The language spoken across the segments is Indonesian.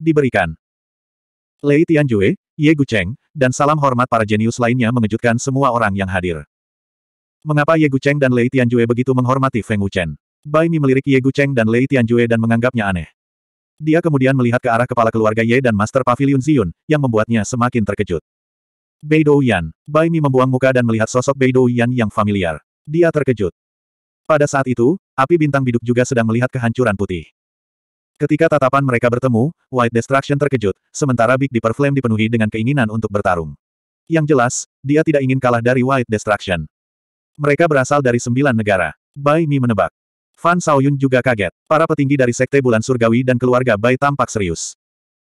diberikan. Lei Tianjue, Ye Gu Cheng, dan salam hormat para jenius lainnya mengejutkan semua orang yang hadir. Mengapa Ye Gu Cheng dan Lei Tianjue begitu menghormati Feng Wuchen? Bai Mi melirik Ye Gu Cheng dan Lei Tianjue dan menganggapnya aneh. Dia kemudian melihat ke arah kepala keluarga Ye dan Master Pavilion Ziyun, yang membuatnya semakin terkejut. Bei Dou Yan, Bai Mi membuang muka dan melihat sosok Bei Dou Yan yang familiar. Dia terkejut. Pada saat itu, api bintang biduk juga sedang melihat kehancuran putih. Ketika tatapan mereka bertemu, White Destruction terkejut, sementara Big Dipper Flame dipenuhi dengan keinginan untuk bertarung. Yang jelas, dia tidak ingin kalah dari White Destruction. Mereka berasal dari sembilan negara. Bai Mi menebak. Fan Saoyun juga kaget. Para petinggi dari Sekte Bulan Surgawi dan keluarga Bai tampak serius.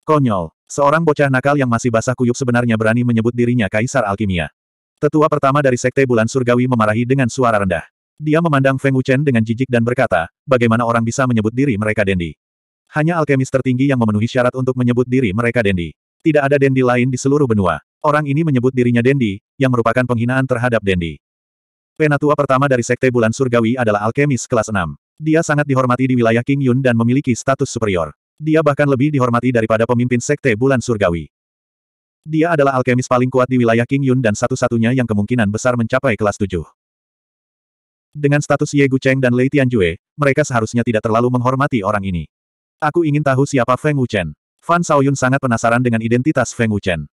Konyol. Seorang bocah nakal yang masih basah kuyup sebenarnya berani menyebut dirinya Kaisar Alkimia. Tetua pertama dari Sekte Bulan Surgawi memarahi dengan suara rendah. Dia memandang Feng Wuchen dengan jijik dan berkata, bagaimana orang bisa menyebut diri mereka Dendi. Hanya alkemis tertinggi yang memenuhi syarat untuk menyebut diri mereka Dendi. Tidak ada Dendi lain di seluruh benua. Orang ini menyebut dirinya Dendi, yang merupakan penghinaan terhadap Dendi. Penatua pertama dari Sekte Bulan Surgawi adalah alkemis kelas 6. Dia sangat dihormati di wilayah King Yun dan memiliki status superior. Dia bahkan lebih dihormati daripada pemimpin Sekte Bulan Surgawi. Dia adalah alkemis paling kuat di wilayah King Yun dan satu-satunya yang kemungkinan besar mencapai kelas 7. Dengan status Ye Gu Cheng dan Lei Tianjue, mereka seharusnya tidak terlalu menghormati orang ini. Aku ingin tahu siapa Feng Wuchen. Fan Shaoyun sangat penasaran dengan identitas Feng Wuchen.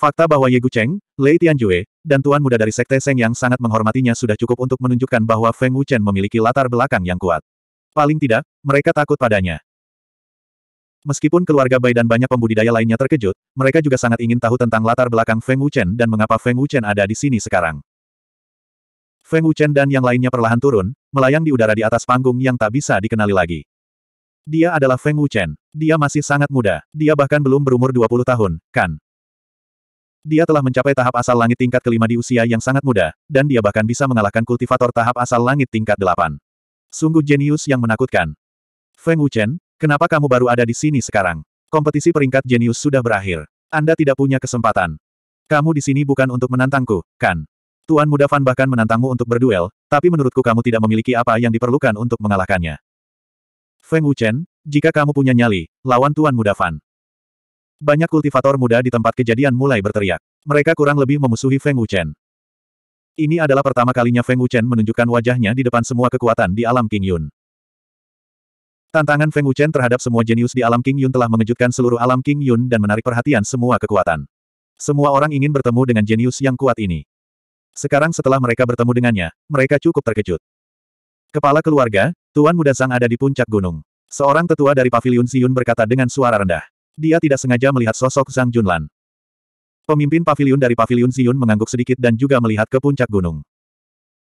Fakta bahwa Ye Gucheng, Lei Tianjue, dan tuan muda dari Sekte Seng yang sangat menghormatinya sudah cukup untuk menunjukkan bahwa Feng Wuchen memiliki latar belakang yang kuat. Paling tidak, mereka takut padanya. Meskipun keluarga Bai dan banyak pembudidaya lainnya terkejut, mereka juga sangat ingin tahu tentang latar belakang Feng Wuchen dan mengapa Feng Wuchen ada di sini sekarang. Feng Wuchen dan yang lainnya perlahan turun, melayang di udara di atas panggung yang tak bisa dikenali lagi. Dia adalah Feng Wuchen. Dia masih sangat muda. Dia bahkan belum berumur 20 tahun, kan? Dia telah mencapai tahap asal langit tingkat kelima di usia yang sangat muda, dan dia bahkan bisa mengalahkan kultivator tahap asal langit tingkat delapan. Sungguh jenius yang menakutkan. Feng Wuchen, kenapa kamu baru ada di sini sekarang? Kompetisi peringkat jenius sudah berakhir. Anda tidak punya kesempatan. Kamu di sini bukan untuk menantangku, kan? Tuan Muda Fan bahkan menantangmu untuk berduel, tapi menurutku kamu tidak memiliki apa yang diperlukan untuk mengalahkannya. Feng Wuchen, jika kamu punya nyali, lawan Tuan Muda Fan. Banyak kultivator muda di tempat kejadian mulai berteriak. Mereka kurang lebih memusuhi Feng Wuchen. Ini adalah pertama kalinya Feng Wuchen menunjukkan wajahnya di depan semua kekuatan di alam King Yun. Tantangan Feng Wuchen terhadap semua jenius di alam King Yun telah mengejutkan seluruh alam King Yun dan menarik perhatian semua kekuatan. Semua orang ingin bertemu dengan jenius yang kuat ini. Sekarang setelah mereka bertemu dengannya, mereka cukup terkejut. Kepala keluarga, Tuan Muda Sang ada di puncak gunung. Seorang tetua dari Paviliun Siun berkata dengan suara rendah. Dia tidak sengaja melihat sosok Zhang Junlan. Pemimpin paviliun dari Paviliun Siun mengangguk sedikit dan juga melihat ke puncak gunung.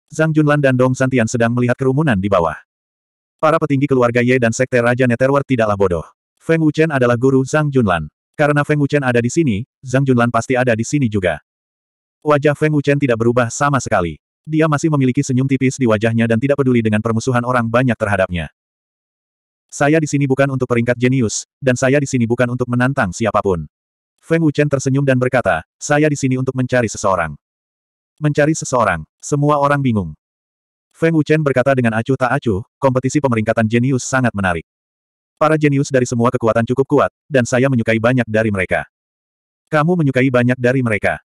Zhang Junlan dan Dong Santian sedang melihat kerumunan di bawah. Para petinggi keluarga Ye dan sekte Raja Neterward tidaklah bodoh. Feng Wuchen adalah guru Zhang Junlan. Karena Feng Wuchen ada di sini, Zhang Junlan pasti ada di sini juga. Wajah Feng Wuchen tidak berubah sama sekali. Dia masih memiliki senyum tipis di wajahnya dan tidak peduli dengan permusuhan orang banyak terhadapnya. Saya di sini bukan untuk peringkat jenius, dan saya di sini bukan untuk menantang siapapun. Feng Wuchen tersenyum dan berkata, saya di sini untuk mencari seseorang. Mencari seseorang, semua orang bingung. Feng Wuchen berkata dengan acuh tak acuh, kompetisi pemeringkatan jenius sangat menarik. Para jenius dari semua kekuatan cukup kuat, dan saya menyukai banyak dari mereka. Kamu menyukai banyak dari mereka.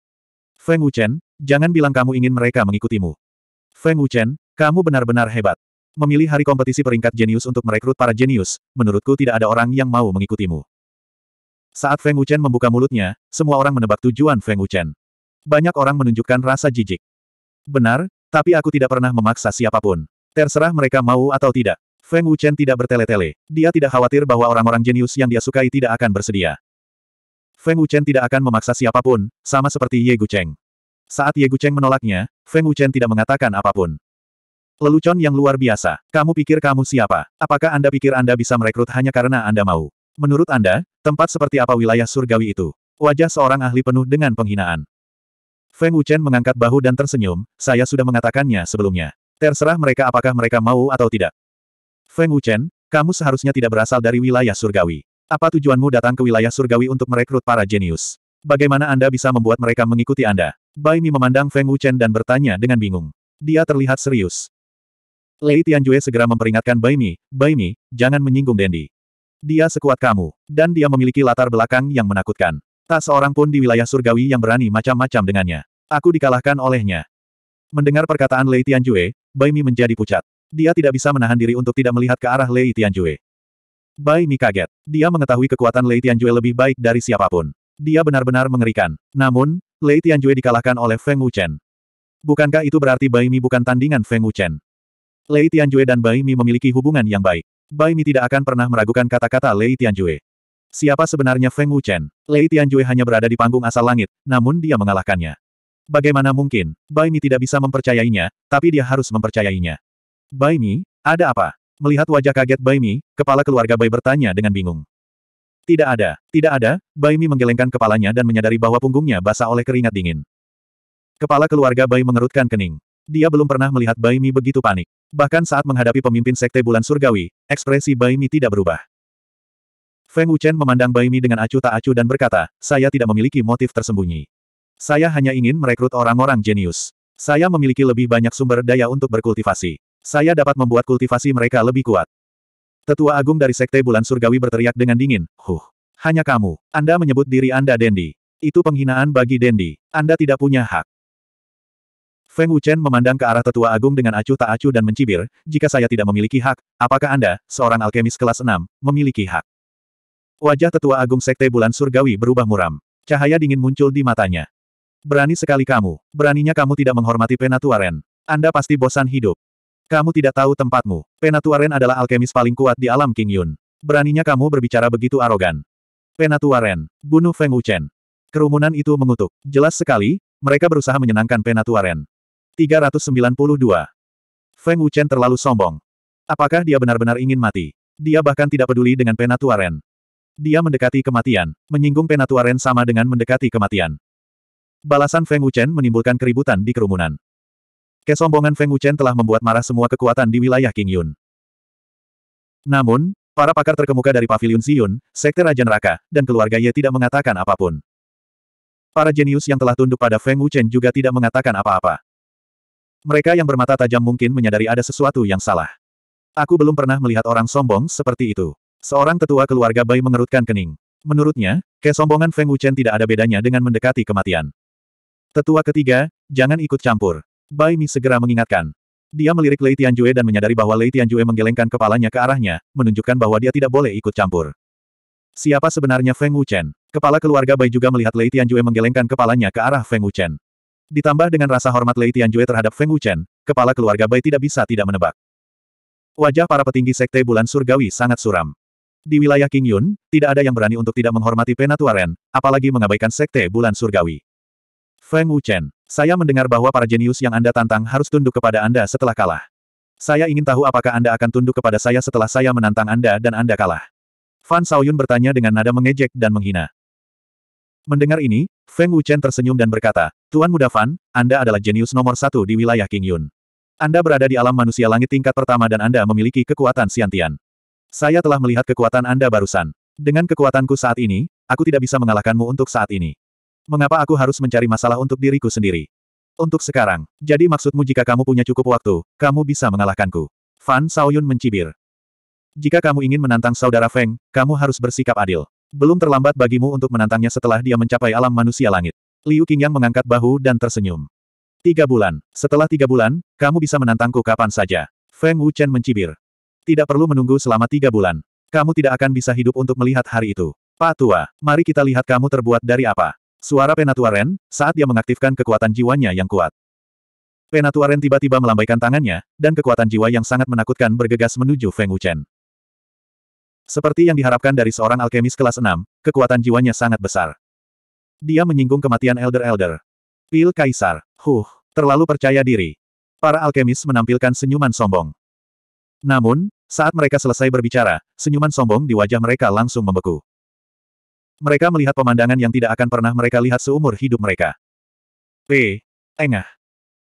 Feng Wuchen, Jangan bilang kamu ingin mereka mengikutimu. Feng Wuchen, kamu benar-benar hebat. Memilih hari kompetisi peringkat jenius untuk merekrut para jenius, menurutku tidak ada orang yang mau mengikutimu. Saat Feng Wuchen membuka mulutnya, semua orang menebak tujuan Feng Wuchen. Banyak orang menunjukkan rasa jijik. Benar, tapi aku tidak pernah memaksa siapapun. Terserah mereka mau atau tidak. Feng Wuchen tidak bertele-tele. Dia tidak khawatir bahwa orang-orang jenius yang dia sukai tidak akan bersedia. Feng Wuchen tidak akan memaksa siapapun, sama seperti Ye Gucheng. Saat Ye Gucheng menolaknya, Feng Wuchen tidak mengatakan apapun. Lelucon yang luar biasa. Kamu pikir kamu siapa? Apakah Anda pikir Anda bisa merekrut hanya karena Anda mau? Menurut Anda, tempat seperti apa wilayah surgawi itu? Wajah seorang ahli penuh dengan penghinaan. Feng Wuchen mengangkat bahu dan tersenyum, saya sudah mengatakannya sebelumnya. Terserah mereka apakah mereka mau atau tidak. Feng Wuchen, kamu seharusnya tidak berasal dari wilayah surgawi. Apa tujuanmu datang ke wilayah surgawi untuk merekrut para jenius? Bagaimana Anda bisa membuat mereka mengikuti Anda? Bai Mi memandang Feng Wuchen dan bertanya dengan bingung. Dia terlihat serius. Lei Tianjue segera memperingatkan Bai Mi, Bai Mi, jangan menyinggung Dendi. Dia sekuat kamu, dan dia memiliki latar belakang yang menakutkan. Tak seorang pun di wilayah surgawi yang berani macam-macam dengannya. Aku dikalahkan olehnya. Mendengar perkataan Lei Tianjue, Bai Mi menjadi pucat. Dia tidak bisa menahan diri untuk tidak melihat ke arah Lei Tianjue. Bai Mi kaget. Dia mengetahui kekuatan Lei Tianjue lebih baik dari siapapun. Dia benar-benar mengerikan. Namun, Lei Tianjue dikalahkan oleh Feng Wuchen. Bukankah itu berarti Bai Mi bukan tandingan Feng Wuchen? Lei Tianjue dan Bai Mi memiliki hubungan yang baik. Bai Mi tidak akan pernah meragukan kata-kata Lei Tianjue. Siapa sebenarnya Feng Wuchen? Lei Tianjue hanya berada di panggung asal langit, namun dia mengalahkannya. Bagaimana mungkin? Bai Mi tidak bisa mempercayainya, tapi dia harus mempercayainya. Bai Mi, ada apa? Melihat wajah kaget Bai Mi, kepala keluarga Bai bertanya dengan bingung. Tidak ada, tidak ada, Baimi menggelengkan kepalanya dan menyadari bahwa punggungnya basah oleh keringat dingin. Kepala keluarga Bai mengerutkan kening. Dia belum pernah melihat Baimi begitu panik. Bahkan saat menghadapi pemimpin sekte bulan surgawi, ekspresi Baimi tidak berubah. Feng Wuchen memandang Baimi dengan acuh tak acuh dan berkata, saya tidak memiliki motif tersembunyi. Saya hanya ingin merekrut orang-orang jenius. Saya memiliki lebih banyak sumber daya untuk berkultivasi. Saya dapat membuat kultivasi mereka lebih kuat. Tetua agung dari Sekte Bulan Surgawi berteriak dengan dingin, Huh! Hanya kamu. Anda menyebut diri Anda Dendi. Itu penghinaan bagi Dendi. Anda tidak punya hak. Feng Wuchen memandang ke arah tetua agung dengan acuh tak acuh dan mencibir, jika saya tidak memiliki hak, apakah Anda, seorang alkemis kelas 6, memiliki hak? Wajah tetua agung Sekte Bulan Surgawi berubah muram. Cahaya dingin muncul di matanya. Berani sekali kamu. Beraninya kamu tidak menghormati Penatuaren. Anda pasti bosan hidup. Kamu tidak tahu tempatmu. Penatuaren adalah alkemis paling kuat di alam King Yun. Beraninya kamu berbicara begitu arogan. Penatuaren, bunuh Feng Wuchen. Kerumunan itu mengutuk. Jelas sekali, mereka berusaha menyenangkan Penatuaren. 392. Feng Wuchen terlalu sombong. Apakah dia benar-benar ingin mati? Dia bahkan tidak peduli dengan Penatuaren. Dia mendekati kematian, menyinggung Penatuaren sama dengan mendekati kematian. Balasan Feng Wuchen menimbulkan keributan di kerumunan. Kesombongan Feng Wuchen telah membuat marah semua kekuatan di wilayah King Yun. Namun, para pakar terkemuka dari Paviliun Siyun, Sekte Raja Neraka, dan keluarga Ye tidak mengatakan apapun. Para jenius yang telah tunduk pada Feng Wuchen juga tidak mengatakan apa-apa. Mereka yang bermata tajam mungkin menyadari ada sesuatu yang salah. Aku belum pernah melihat orang sombong seperti itu. Seorang tetua keluarga Bai mengerutkan kening. Menurutnya, kesombongan Feng Wuchen tidak ada bedanya dengan mendekati kematian. Tetua ketiga, jangan ikut campur. Bai Mi segera mengingatkan. Dia melirik Lei Tianjue dan menyadari bahwa Lei Tianjue menggelengkan kepalanya ke arahnya, menunjukkan bahwa dia tidak boleh ikut campur. Siapa sebenarnya Feng Wuchen? Kepala keluarga Bai juga melihat Lei Tianjue menggelengkan kepalanya ke arah Feng Wuchen. Ditambah dengan rasa hormat Lei Tianjue terhadap Feng Wuchen, kepala keluarga Bai tidak bisa tidak menebak. Wajah para petinggi Sekte Bulan Surgawi sangat suram. Di wilayah King Yun, tidak ada yang berani untuk tidak menghormati penatuaren, apalagi mengabaikan Sekte Bulan Surgawi. Feng Wuchen, saya mendengar bahwa para jenius yang Anda tantang harus tunduk kepada Anda setelah kalah. Saya ingin tahu apakah Anda akan tunduk kepada saya setelah saya menantang Anda dan Anda kalah. Fan Saoyun bertanya dengan nada mengejek dan menghina. Mendengar ini, Feng Wuchen tersenyum dan berkata, Tuan Muda Fan, Anda adalah jenius nomor satu di wilayah King Yun. Anda berada di alam manusia langit tingkat pertama dan Anda memiliki kekuatan siantian. Saya telah melihat kekuatan Anda barusan. Dengan kekuatanku saat ini, aku tidak bisa mengalahkanmu untuk saat ini. Mengapa aku harus mencari masalah untuk diriku sendiri? Untuk sekarang, jadi maksudmu jika kamu punya cukup waktu, kamu bisa mengalahkanku. Fan Saoyun mencibir. Jika kamu ingin menantang saudara Feng, kamu harus bersikap adil. Belum terlambat bagimu untuk menantangnya setelah dia mencapai alam manusia langit. Liu Qingyang mengangkat bahu dan tersenyum. Tiga bulan. Setelah tiga bulan, kamu bisa menantangku kapan saja. Feng Wuchen mencibir. Tidak perlu menunggu selama tiga bulan. Kamu tidak akan bisa hidup untuk melihat hari itu. Pak Tua, mari kita lihat kamu terbuat dari apa. Suara Penatuaren saat dia mengaktifkan kekuatan jiwanya yang kuat. Penatuaren tiba-tiba melambaikan tangannya, dan kekuatan jiwa yang sangat menakutkan bergegas menuju Feng Wuchen. Seperti yang diharapkan dari seorang alkemis kelas 6, kekuatan jiwanya sangat besar. Dia menyinggung kematian Elder Elder. Pil Kaisar. Huh, terlalu percaya diri. Para alkemis menampilkan senyuman sombong. Namun, saat mereka selesai berbicara, senyuman sombong di wajah mereka langsung membeku. Mereka melihat pemandangan yang tidak akan pernah mereka lihat seumur hidup mereka. P. Engah.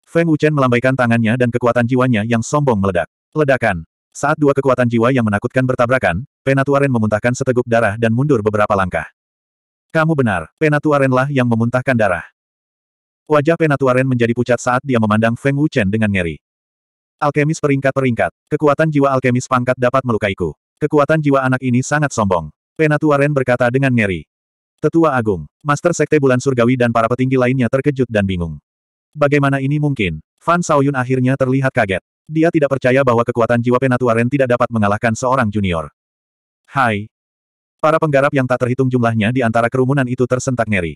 Feng Wuchen melambaikan tangannya dan kekuatan jiwanya yang sombong meledak. Ledakan. Saat dua kekuatan jiwa yang menakutkan bertabrakan, Penatuaren memuntahkan seteguk darah dan mundur beberapa langkah. Kamu benar, Penatuarenlah yang memuntahkan darah. Wajah Penatuaren menjadi pucat saat dia memandang Feng Wuchen dengan ngeri. Alkemis peringkat-peringkat, kekuatan jiwa alkemis pangkat dapat melukaiku. Kekuatan jiwa anak ini sangat sombong. Penatua Ren berkata dengan ngeri. Tetua Agung, Master Sekte Bulan Surgawi dan para petinggi lainnya terkejut dan bingung. Bagaimana ini mungkin? Fan Saoyun akhirnya terlihat kaget. Dia tidak percaya bahwa kekuatan jiwa Penatua Ren tidak dapat mengalahkan seorang junior. Hai. Para penggarap yang tak terhitung jumlahnya di antara kerumunan itu tersentak ngeri.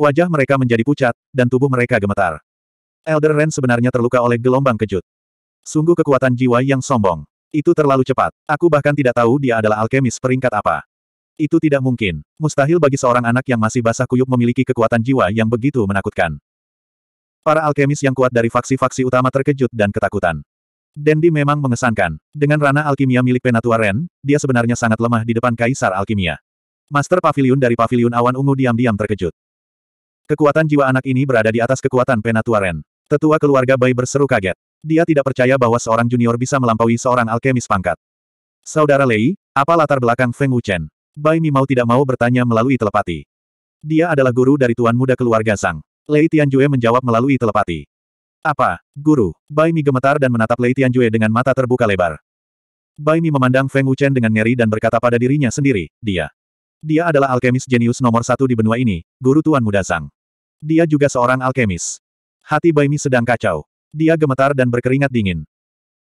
Wajah mereka menjadi pucat, dan tubuh mereka gemetar. Elder Ren sebenarnya terluka oleh gelombang kejut. Sungguh kekuatan jiwa yang sombong. Itu terlalu cepat. Aku bahkan tidak tahu dia adalah alkemis peringkat apa. Itu tidak mungkin. Mustahil bagi seorang anak yang masih basah kuyup memiliki kekuatan jiwa yang begitu menakutkan. Para alkemis yang kuat dari faksi-faksi utama terkejut dan ketakutan. Dendi memang mengesankan. Dengan rana alkimia milik Penatua Ren, dia sebenarnya sangat lemah di depan Kaisar Alkimia. Master Pavilion dari Pavilion Awan Ungu diam-diam terkejut. Kekuatan jiwa anak ini berada di atas kekuatan Penatua Ren. Tetua keluarga Bai berseru kaget. Dia tidak percaya bahwa seorang junior bisa melampaui seorang alkemis pangkat. Saudara Lei, apa latar belakang Feng Wuchen? Bai Mi mau tidak mau bertanya melalui telepati. Dia adalah guru dari tuan muda keluarga Sang. Lei Tianjue menjawab melalui telepati. Apa, guru? Bai Mi gemetar dan menatap Lei Tianjue dengan mata terbuka lebar. Bai Mi memandang Feng Wuchen dengan ngeri dan berkata pada dirinya sendiri, dia. Dia adalah alkemis jenius nomor satu di benua ini, guru tuan muda Sang. Dia juga seorang alkemis. Hati Bai Mi sedang kacau. Dia gemetar dan berkeringat dingin.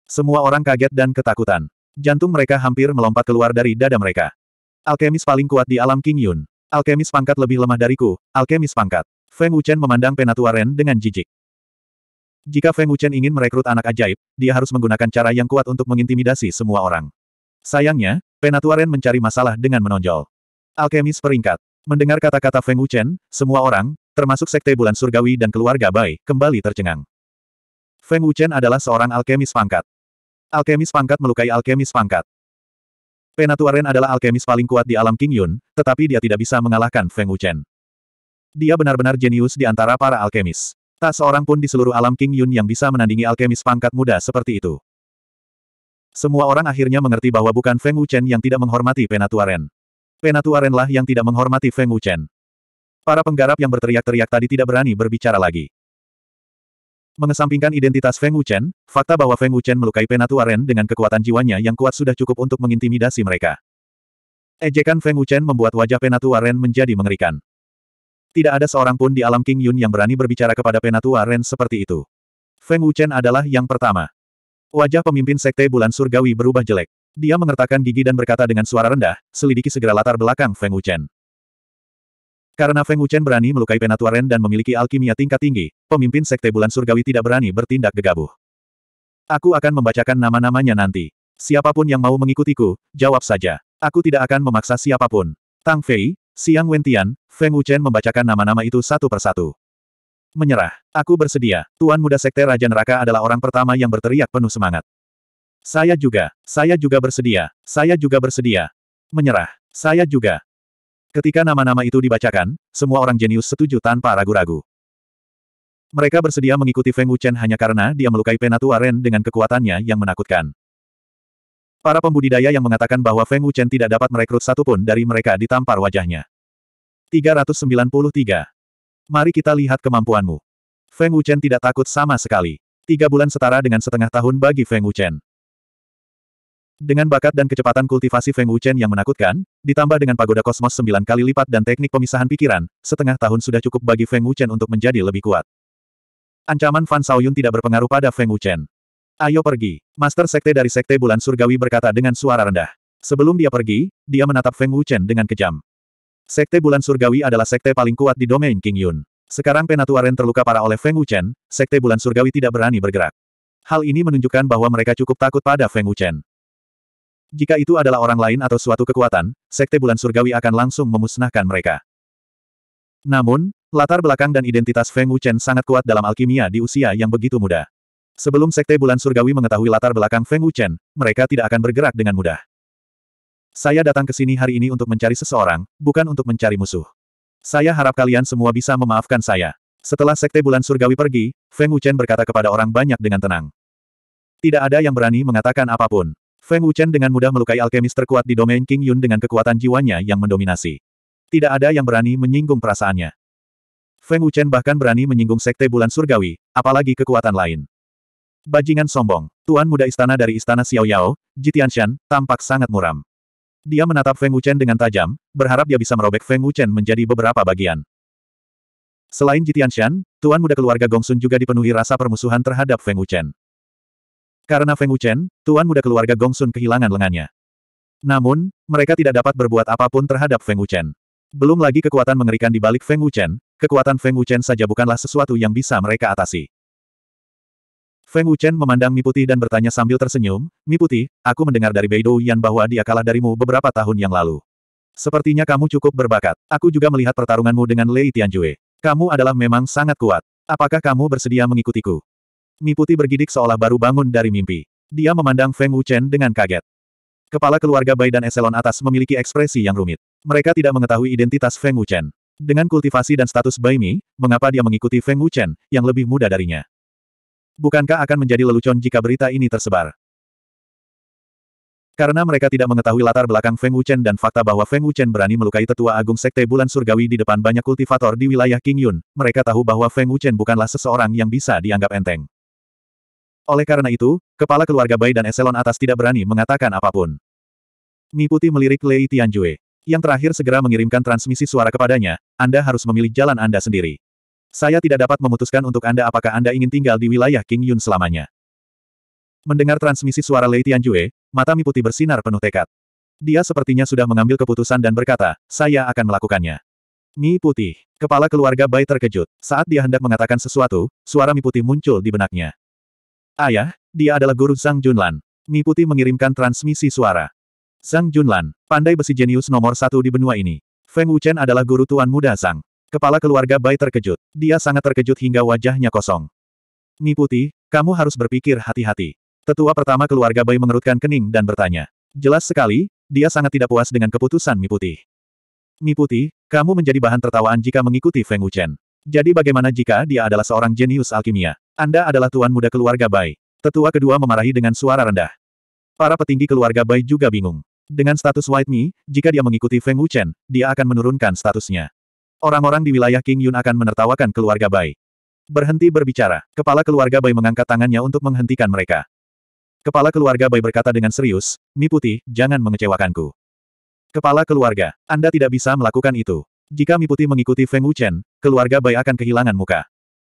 Semua orang kaget dan ketakutan. Jantung mereka hampir melompat keluar dari dada mereka. Alkemis paling kuat di alam King Yun. Alkemis pangkat lebih lemah dariku, alkemis pangkat. Feng Wuchen memandang Penatua Ren dengan jijik. Jika Feng Wuchen ingin merekrut anak ajaib, dia harus menggunakan cara yang kuat untuk mengintimidasi semua orang. Sayangnya, Penatua Ren mencari masalah dengan menonjol. Alkemis peringkat. Mendengar kata-kata Feng Wuchen, semua orang, termasuk sekte bulan surgawi dan keluarga Bai, kembali tercengang. Feng Wuchen adalah seorang alkemis pangkat. Alkemis pangkat melukai alkemis pangkat. Penatuaren adalah alkemis paling kuat di alam King Yun, tetapi dia tidak bisa mengalahkan Feng Wuchen. Dia benar-benar jenius di antara para alkemis. Tak seorang pun di seluruh alam King Yun yang bisa menandingi alkemis pangkat muda seperti itu. Semua orang akhirnya mengerti bahwa bukan Feng Wuchen yang tidak menghormati Penatuaren. Penatuarenlah yang tidak menghormati Feng Wuchen. Para penggarap yang berteriak-teriak tadi tidak berani berbicara lagi. Mengesampingkan identitas Feng Wuchen, fakta bahwa Feng Wuchen melukai Penatu Aren dengan kekuatan jiwanya yang kuat sudah cukup untuk mengintimidasi mereka. Ejekan Feng Wuchen membuat wajah Penatu Aren menjadi mengerikan. Tidak ada seorang pun di alam King Yun yang berani berbicara kepada Penatu Aren seperti itu. Feng Wuchen adalah yang pertama. Wajah pemimpin Sekte Bulan Surgawi berubah jelek. Dia mengertakkan gigi dan berkata dengan suara rendah, selidiki segera latar belakang Feng Wuchen. Karena Feng Wuchen berani melukai Penatua Ren dan memiliki alkimia tingkat tinggi, pemimpin Sekte Bulan Surgawi tidak berani bertindak gegabah. Aku akan membacakan nama-namanya nanti. Siapapun yang mau mengikutiku, jawab saja. Aku tidak akan memaksa siapapun. Tang Fei, Siang Wentian, Feng Wuchen membacakan nama-nama itu satu persatu. Menyerah. Aku bersedia. Tuan muda Sekte Raja Neraka adalah orang pertama yang berteriak penuh semangat. Saya juga. Saya juga bersedia. Saya juga bersedia. Menyerah. Saya juga. Ketika nama-nama itu dibacakan, semua orang jenius setuju tanpa ragu-ragu. Mereka bersedia mengikuti Feng Wuchen hanya karena dia melukai Penatua Ren dengan kekuatannya yang menakutkan. Para pembudidaya yang mengatakan bahwa Feng Wuchen tidak dapat merekrut satupun dari mereka ditampar wajahnya. 393. Mari kita lihat kemampuanmu. Feng Wuchen tidak takut sama sekali. Tiga bulan setara dengan setengah tahun bagi Feng Wuchen. Dengan bakat dan kecepatan kultivasi Feng Wuchen yang menakutkan, ditambah dengan pagoda kosmos sembilan kali lipat dan teknik pemisahan pikiran, setengah tahun sudah cukup bagi Feng Wuchen untuk menjadi lebih kuat. Ancaman Fan Saoyun tidak berpengaruh pada Feng Wuchen. Ayo pergi. Master Sekte dari Sekte Bulan Surgawi berkata dengan suara rendah. Sebelum dia pergi, dia menatap Feng Wuchen dengan kejam. Sekte Bulan Surgawi adalah sekte paling kuat di domain King Yun. Sekarang Penatua Ren terluka parah oleh Feng Wuchen, Sekte Bulan Surgawi tidak berani bergerak. Hal ini menunjukkan bahwa mereka cukup takut pada Feng Wuchen. Jika itu adalah orang lain atau suatu kekuatan, Sekte Bulan Surgawi akan langsung memusnahkan mereka. Namun, latar belakang dan identitas Feng Wuchen sangat kuat dalam alkimia di usia yang begitu muda. Sebelum Sekte Bulan Surgawi mengetahui latar belakang Feng Wuchen, mereka tidak akan bergerak dengan mudah. Saya datang ke sini hari ini untuk mencari seseorang, bukan untuk mencari musuh. Saya harap kalian semua bisa memaafkan saya. Setelah Sekte Bulan Surgawi pergi, Feng Wuchen berkata kepada orang banyak dengan tenang. Tidak ada yang berani mengatakan apapun. Feng Wuchen dengan mudah melukai alkemis terkuat di domain King Yun dengan kekuatan jiwanya yang mendominasi. Tidak ada yang berani menyinggung perasaannya. Feng Wuchen bahkan berani menyinggung sekte bulan surgawi, apalagi kekuatan lain. Bajingan sombong, tuan muda istana dari istana Xiao Yao, Jitian Jitianshan, tampak sangat muram. Dia menatap Feng Wuchen dengan tajam, berharap dia bisa merobek Feng Wuchen menjadi beberapa bagian. Selain Jitianshan, tuan muda keluarga Gongsun juga dipenuhi rasa permusuhan terhadap Feng Wuchen. Karena Feng Wuchen, tuan muda keluarga Gongsun kehilangan lengannya. Namun, mereka tidak dapat berbuat apapun terhadap Feng Wuchen. Belum lagi kekuatan mengerikan di balik Feng Wuchen, kekuatan Feng Wuchen saja bukanlah sesuatu yang bisa mereka atasi. Feng Wuchen memandang Mi Putih dan bertanya sambil tersenyum, Mi Putih, aku mendengar dari Beidou Yan bahwa dia kalah darimu beberapa tahun yang lalu. Sepertinya kamu cukup berbakat. Aku juga melihat pertarunganmu dengan Lei Tianjue. Kamu adalah memang sangat kuat. Apakah kamu bersedia mengikutiku? Miputi bergidik seolah baru bangun dari mimpi. Dia memandang Feng Wuchen dengan kaget. Kepala keluarga Bai dan eselon atas memiliki ekspresi yang rumit. Mereka tidak mengetahui identitas Feng Wuchen. Dengan kultivasi dan status Bai Mi, mengapa dia mengikuti Feng Wuchen, yang lebih muda darinya? Bukankah akan menjadi lelucon jika berita ini tersebar? Karena mereka tidak mengetahui latar belakang Feng Wuchen dan fakta bahwa Feng Wuchen berani melukai tetua agung sekte bulan surgawi di depan banyak kultivator di wilayah King Yun, mereka tahu bahwa Feng Wuchen bukanlah seseorang yang bisa dianggap enteng. Oleh karena itu, kepala keluarga Bai dan eselon atas tidak berani mengatakan apapun. Mi Putih melirik Lei Tianjue. Yang terakhir segera mengirimkan transmisi suara kepadanya, Anda harus memilih jalan Anda sendiri. Saya tidak dapat memutuskan untuk Anda apakah Anda ingin tinggal di wilayah King Yun selamanya. Mendengar transmisi suara Lei Tianjue, mata Mi Putih bersinar penuh tekad. Dia sepertinya sudah mengambil keputusan dan berkata, saya akan melakukannya. Mi Putih, kepala keluarga Bai terkejut. Saat dia hendak mengatakan sesuatu, suara Mi Putih muncul di benaknya. Ayah, dia adalah guru Zhang Junlan. Mi Putih mengirimkan transmisi suara. Zhang Junlan, pandai besi jenius nomor satu di benua ini. Feng Wuchen adalah guru tuan muda Zhang. Kepala keluarga Bai terkejut. Dia sangat terkejut hingga wajahnya kosong. Mi Putih, kamu harus berpikir hati-hati. Tetua pertama keluarga Bai mengerutkan kening dan bertanya. Jelas sekali, dia sangat tidak puas dengan keputusan Mi Putih. Mi Putih, kamu menjadi bahan tertawaan jika mengikuti Feng Wuchen. Jadi bagaimana jika dia adalah seorang jenius alkimia? Anda adalah tuan muda keluarga Bai. Tetua kedua memarahi dengan suara rendah. Para petinggi keluarga Bai juga bingung. Dengan status White Mi, jika dia mengikuti Feng Wuchen, dia akan menurunkan statusnya. Orang-orang di wilayah King Yun akan menertawakan keluarga Bai. Berhenti berbicara, kepala keluarga Bai mengangkat tangannya untuk menghentikan mereka. Kepala keluarga Bai berkata dengan serius, Mi Putih, jangan mengecewakanku. Kepala keluarga, Anda tidak bisa melakukan itu. Jika Mi Putih mengikuti Feng Wuchen, keluarga Bai akan kehilangan muka.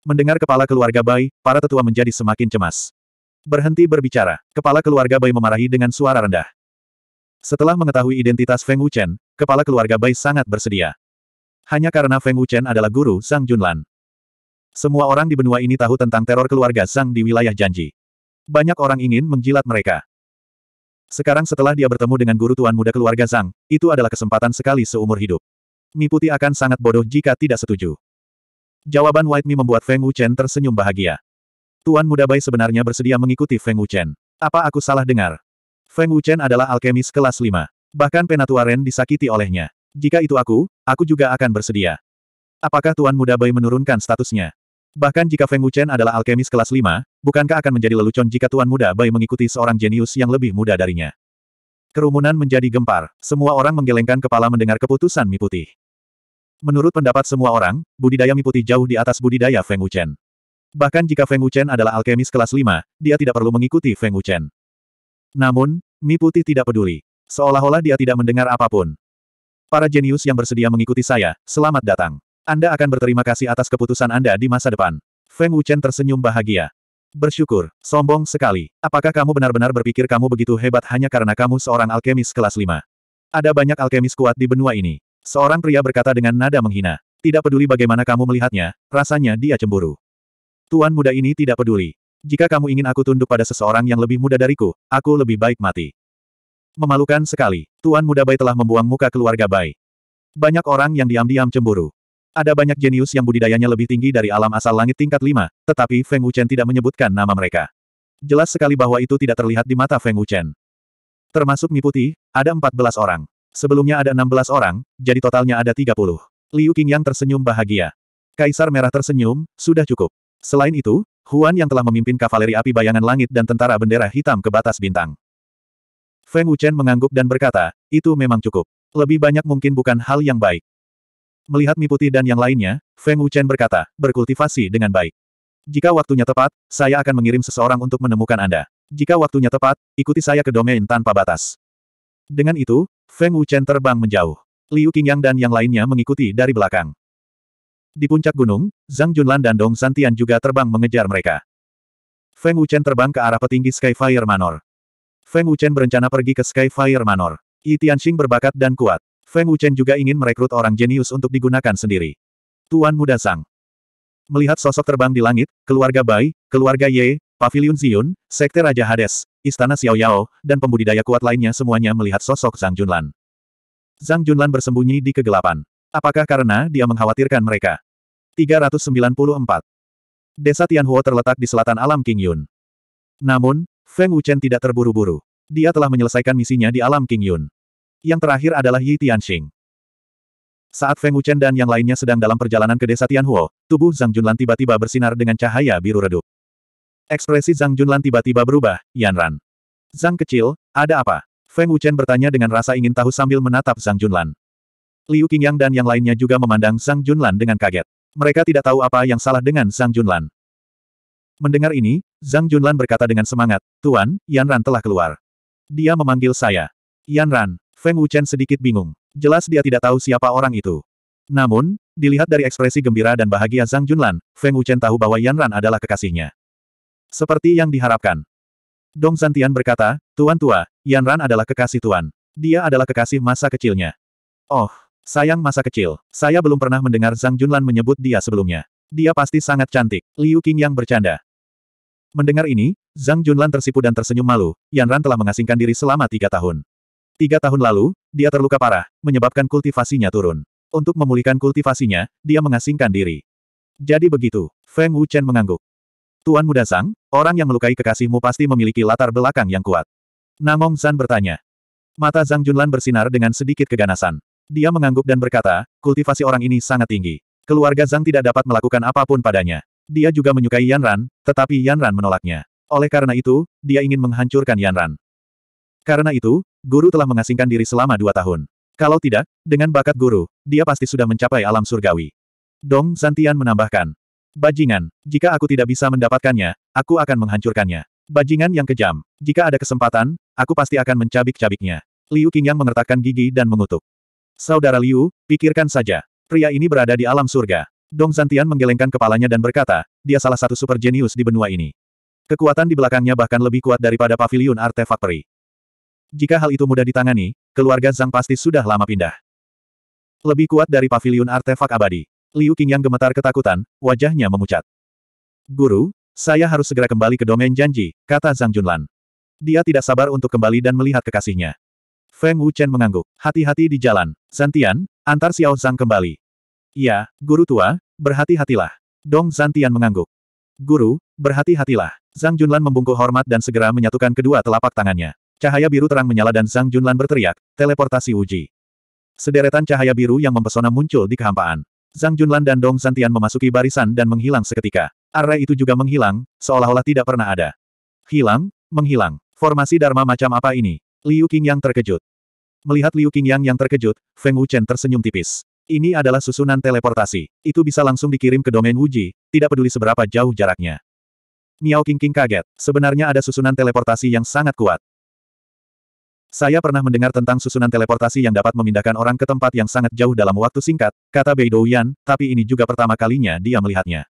Mendengar kepala keluarga Bai, para tetua menjadi semakin cemas. Berhenti berbicara, kepala keluarga Bai memarahi dengan suara rendah. Setelah mengetahui identitas Feng Wuchen, kepala keluarga Bai sangat bersedia. Hanya karena Feng Wuchen adalah guru Zhang Junlan. Semua orang di benua ini tahu tentang teror keluarga Zhang di wilayah Janji. Banyak orang ingin menjilat mereka. Sekarang setelah dia bertemu dengan guru tuan muda keluarga Zhang, itu adalah kesempatan sekali seumur hidup. Miputi akan sangat bodoh jika tidak setuju. Jawaban White Mi membuat Feng Wuchen tersenyum bahagia. Tuan Muda Bai sebenarnya bersedia mengikuti Feng Wuchen. Apa aku salah dengar? Feng Wuchen adalah alkemis kelas 5. Bahkan Penatua Ren disakiti olehnya. Jika itu aku, aku juga akan bersedia. Apakah Tuan Muda Bai menurunkan statusnya? Bahkan jika Feng Wuchen adalah alkemis kelas 5, bukankah akan menjadi lelucon jika Tuan Muda Bai mengikuti seorang jenius yang lebih muda darinya? Kerumunan menjadi gempar, semua orang menggelengkan kepala mendengar keputusan Mi Putih. Menurut pendapat semua orang, budidaya mie putih jauh di atas budidaya Feng Wuchen. Bahkan jika Feng Wuchen adalah alkemis kelas 5, dia tidak perlu mengikuti Feng Wuchen. Namun, mie putih tidak peduli. Seolah-olah dia tidak mendengar apapun. Para jenius yang bersedia mengikuti saya, selamat datang. Anda akan berterima kasih atas keputusan Anda di masa depan. Feng Wuchen tersenyum bahagia. Bersyukur, sombong sekali. Apakah kamu benar-benar berpikir kamu begitu hebat hanya karena kamu seorang alkemis kelas 5? Ada banyak alkemis kuat di benua ini. Seorang pria berkata dengan nada menghina. Tidak peduli bagaimana kamu melihatnya, rasanya dia cemburu. Tuan muda ini tidak peduli. Jika kamu ingin aku tunduk pada seseorang yang lebih muda dariku, aku lebih baik mati. Memalukan sekali, Tuan muda Bai telah membuang muka keluarga Bai. Banyak orang yang diam-diam cemburu. Ada banyak jenius yang budidayanya lebih tinggi dari alam asal langit tingkat 5, tetapi Feng Wuchen tidak menyebutkan nama mereka. Jelas sekali bahwa itu tidak terlihat di mata Feng Wuchen. Termasuk Mi Putih, ada 14 orang. Sebelumnya ada 16 orang, jadi totalnya ada 30. Liu yang tersenyum bahagia. Kaisar Merah tersenyum, sudah cukup. Selain itu, Huan yang telah memimpin kavaleri api bayangan langit dan tentara bendera hitam ke batas bintang. Feng Wuchen mengangguk dan berkata, itu memang cukup. Lebih banyak mungkin bukan hal yang baik. Melihat Mi Putih dan yang lainnya, Feng Wuchen berkata, berkultivasi dengan baik. Jika waktunya tepat, saya akan mengirim seseorang untuk menemukan Anda. Jika waktunya tepat, ikuti saya ke domain tanpa batas. Dengan itu, Feng Wuchen terbang menjauh. Liu Qingyang dan yang lainnya mengikuti dari belakang. Di puncak gunung, Zhang Junlan dan Dong Santian juga terbang mengejar mereka. Feng Wuchen terbang ke arah petinggi Skyfire Manor. Feng Wuchen berencana pergi ke Skyfire Manor. Yi Tianxing berbakat dan kuat. Feng Wuchen juga ingin merekrut orang jenius untuk digunakan sendiri. Tuan Muda Sang. Melihat sosok terbang di langit, keluarga Bai, keluarga Ye, Paviliun Ziyun, Sekte Raja Hades, istana Xiao Yao, dan pembudidaya kuat lainnya semuanya melihat sosok Zhang Junlan. Zhang Junlan bersembunyi di kegelapan. Apakah karena dia mengkhawatirkan mereka? 394. Desa Tianhuo terletak di selatan alam King Yun. Namun, Feng Wuchen tidak terburu-buru. Dia telah menyelesaikan misinya di alam King Yun. Yang terakhir adalah Yi Tianxing. Saat Feng Wuchen dan yang lainnya sedang dalam perjalanan ke desa Tianhuo, tubuh Zhang Junlan tiba-tiba bersinar dengan cahaya biru redup. Ekspresi Zhang Junlan tiba-tiba berubah, Yan Ran, Zhang kecil, ada apa? Feng Wuchen bertanya dengan rasa ingin tahu sambil menatap Zhang Junlan. Liu Qingyang dan yang lainnya juga memandang Zhang Junlan dengan kaget. Mereka tidak tahu apa yang salah dengan Zhang Junlan. Mendengar ini, Zhang Junlan berkata dengan semangat, Tuan, Yan Ran telah keluar. Dia memanggil saya. Yan Ran. Feng Wuchen sedikit bingung. Jelas dia tidak tahu siapa orang itu. Namun, dilihat dari ekspresi gembira dan bahagia Zhang Junlan, Feng Wuchen tahu bahwa Yan Ran adalah kekasihnya. Seperti yang diharapkan. Dong Zantian berkata, Tuan Tua, Yan Ran adalah kekasih Tuan. Dia adalah kekasih masa kecilnya. Oh, sayang masa kecil. Saya belum pernah mendengar Zhang Junlan menyebut dia sebelumnya. Dia pasti sangat cantik. Liu King yang bercanda. Mendengar ini, Zhang Junlan tersipu dan tersenyum malu, Yan Ran telah mengasingkan diri selama tiga tahun. Tiga tahun lalu, dia terluka parah, menyebabkan kultivasinya turun. Untuk memulihkan kultivasinya, dia mengasingkan diri. Jadi begitu, Feng Wuchen mengangguk. Tuan Muda Sang, orang yang melukai kekasihmu pasti memiliki latar belakang yang kuat. Namong San bertanya. Mata Zhang Junlan bersinar dengan sedikit keganasan. Dia mengangguk dan berkata, kultivasi orang ini sangat tinggi. Keluarga Zhang tidak dapat melakukan apapun padanya. Dia juga menyukai Yan Ran, tetapi Yan Ran menolaknya. Oleh karena itu, dia ingin menghancurkan Yan Ran. Karena itu, guru telah mengasingkan diri selama dua tahun. Kalau tidak, dengan bakat guru, dia pasti sudah mencapai alam surgawi. Dong Zantian menambahkan. Bajingan, jika aku tidak bisa mendapatkannya, aku akan menghancurkannya. Bajingan yang kejam, jika ada kesempatan, aku pasti akan mencabik-cabiknya. Liu Qingyang mengertakkan gigi dan mengutuk. Saudara Liu, pikirkan saja. Pria ini berada di alam surga. Dong Zantian menggelengkan kepalanya dan berkata, dia salah satu super jenius di benua ini. Kekuatan di belakangnya bahkan lebih kuat daripada pavilion artefak peri. Jika hal itu mudah ditangani, keluarga Zhang pasti sudah lama pindah. Lebih kuat dari pavilion artefak abadi. Liu King yang gemetar ketakutan, wajahnya memucat. Guru, saya harus segera kembali ke domain janji, kata Zhang Junlan. Dia tidak sabar untuk kembali dan melihat kekasihnya. Feng Wuchen mengangguk. Hati-hati di jalan. Zantian, antar Xiao Zhang kembali. Ya, guru tua, berhati-hatilah. Dong Zantian mengangguk. Guru, berhati-hatilah. Zhang Junlan membungkuk hormat dan segera menyatukan kedua telapak tangannya. Cahaya biru terang menyala dan Zhang Junlan berteriak, teleportasi uji. Sederetan cahaya biru yang mempesona muncul di kehampaan. Zhang Junlan dan Dong Santian memasuki barisan dan menghilang seketika. Array itu juga menghilang, seolah-olah tidak pernah ada. Hilang, menghilang. Formasi Dharma macam apa ini? Liu Qingyang terkejut. Melihat Liu Qingyang yang terkejut, Feng Wuchen tersenyum tipis. Ini adalah susunan teleportasi. Itu bisa langsung dikirim ke domain Wuji, tidak peduli seberapa jauh jaraknya. Miao Qingqing kaget. Sebenarnya ada susunan teleportasi yang sangat kuat. Saya pernah mendengar tentang susunan teleportasi yang dapat memindahkan orang ke tempat yang sangat jauh dalam waktu singkat, kata Bei Douyan, tapi ini juga pertama kalinya dia melihatnya.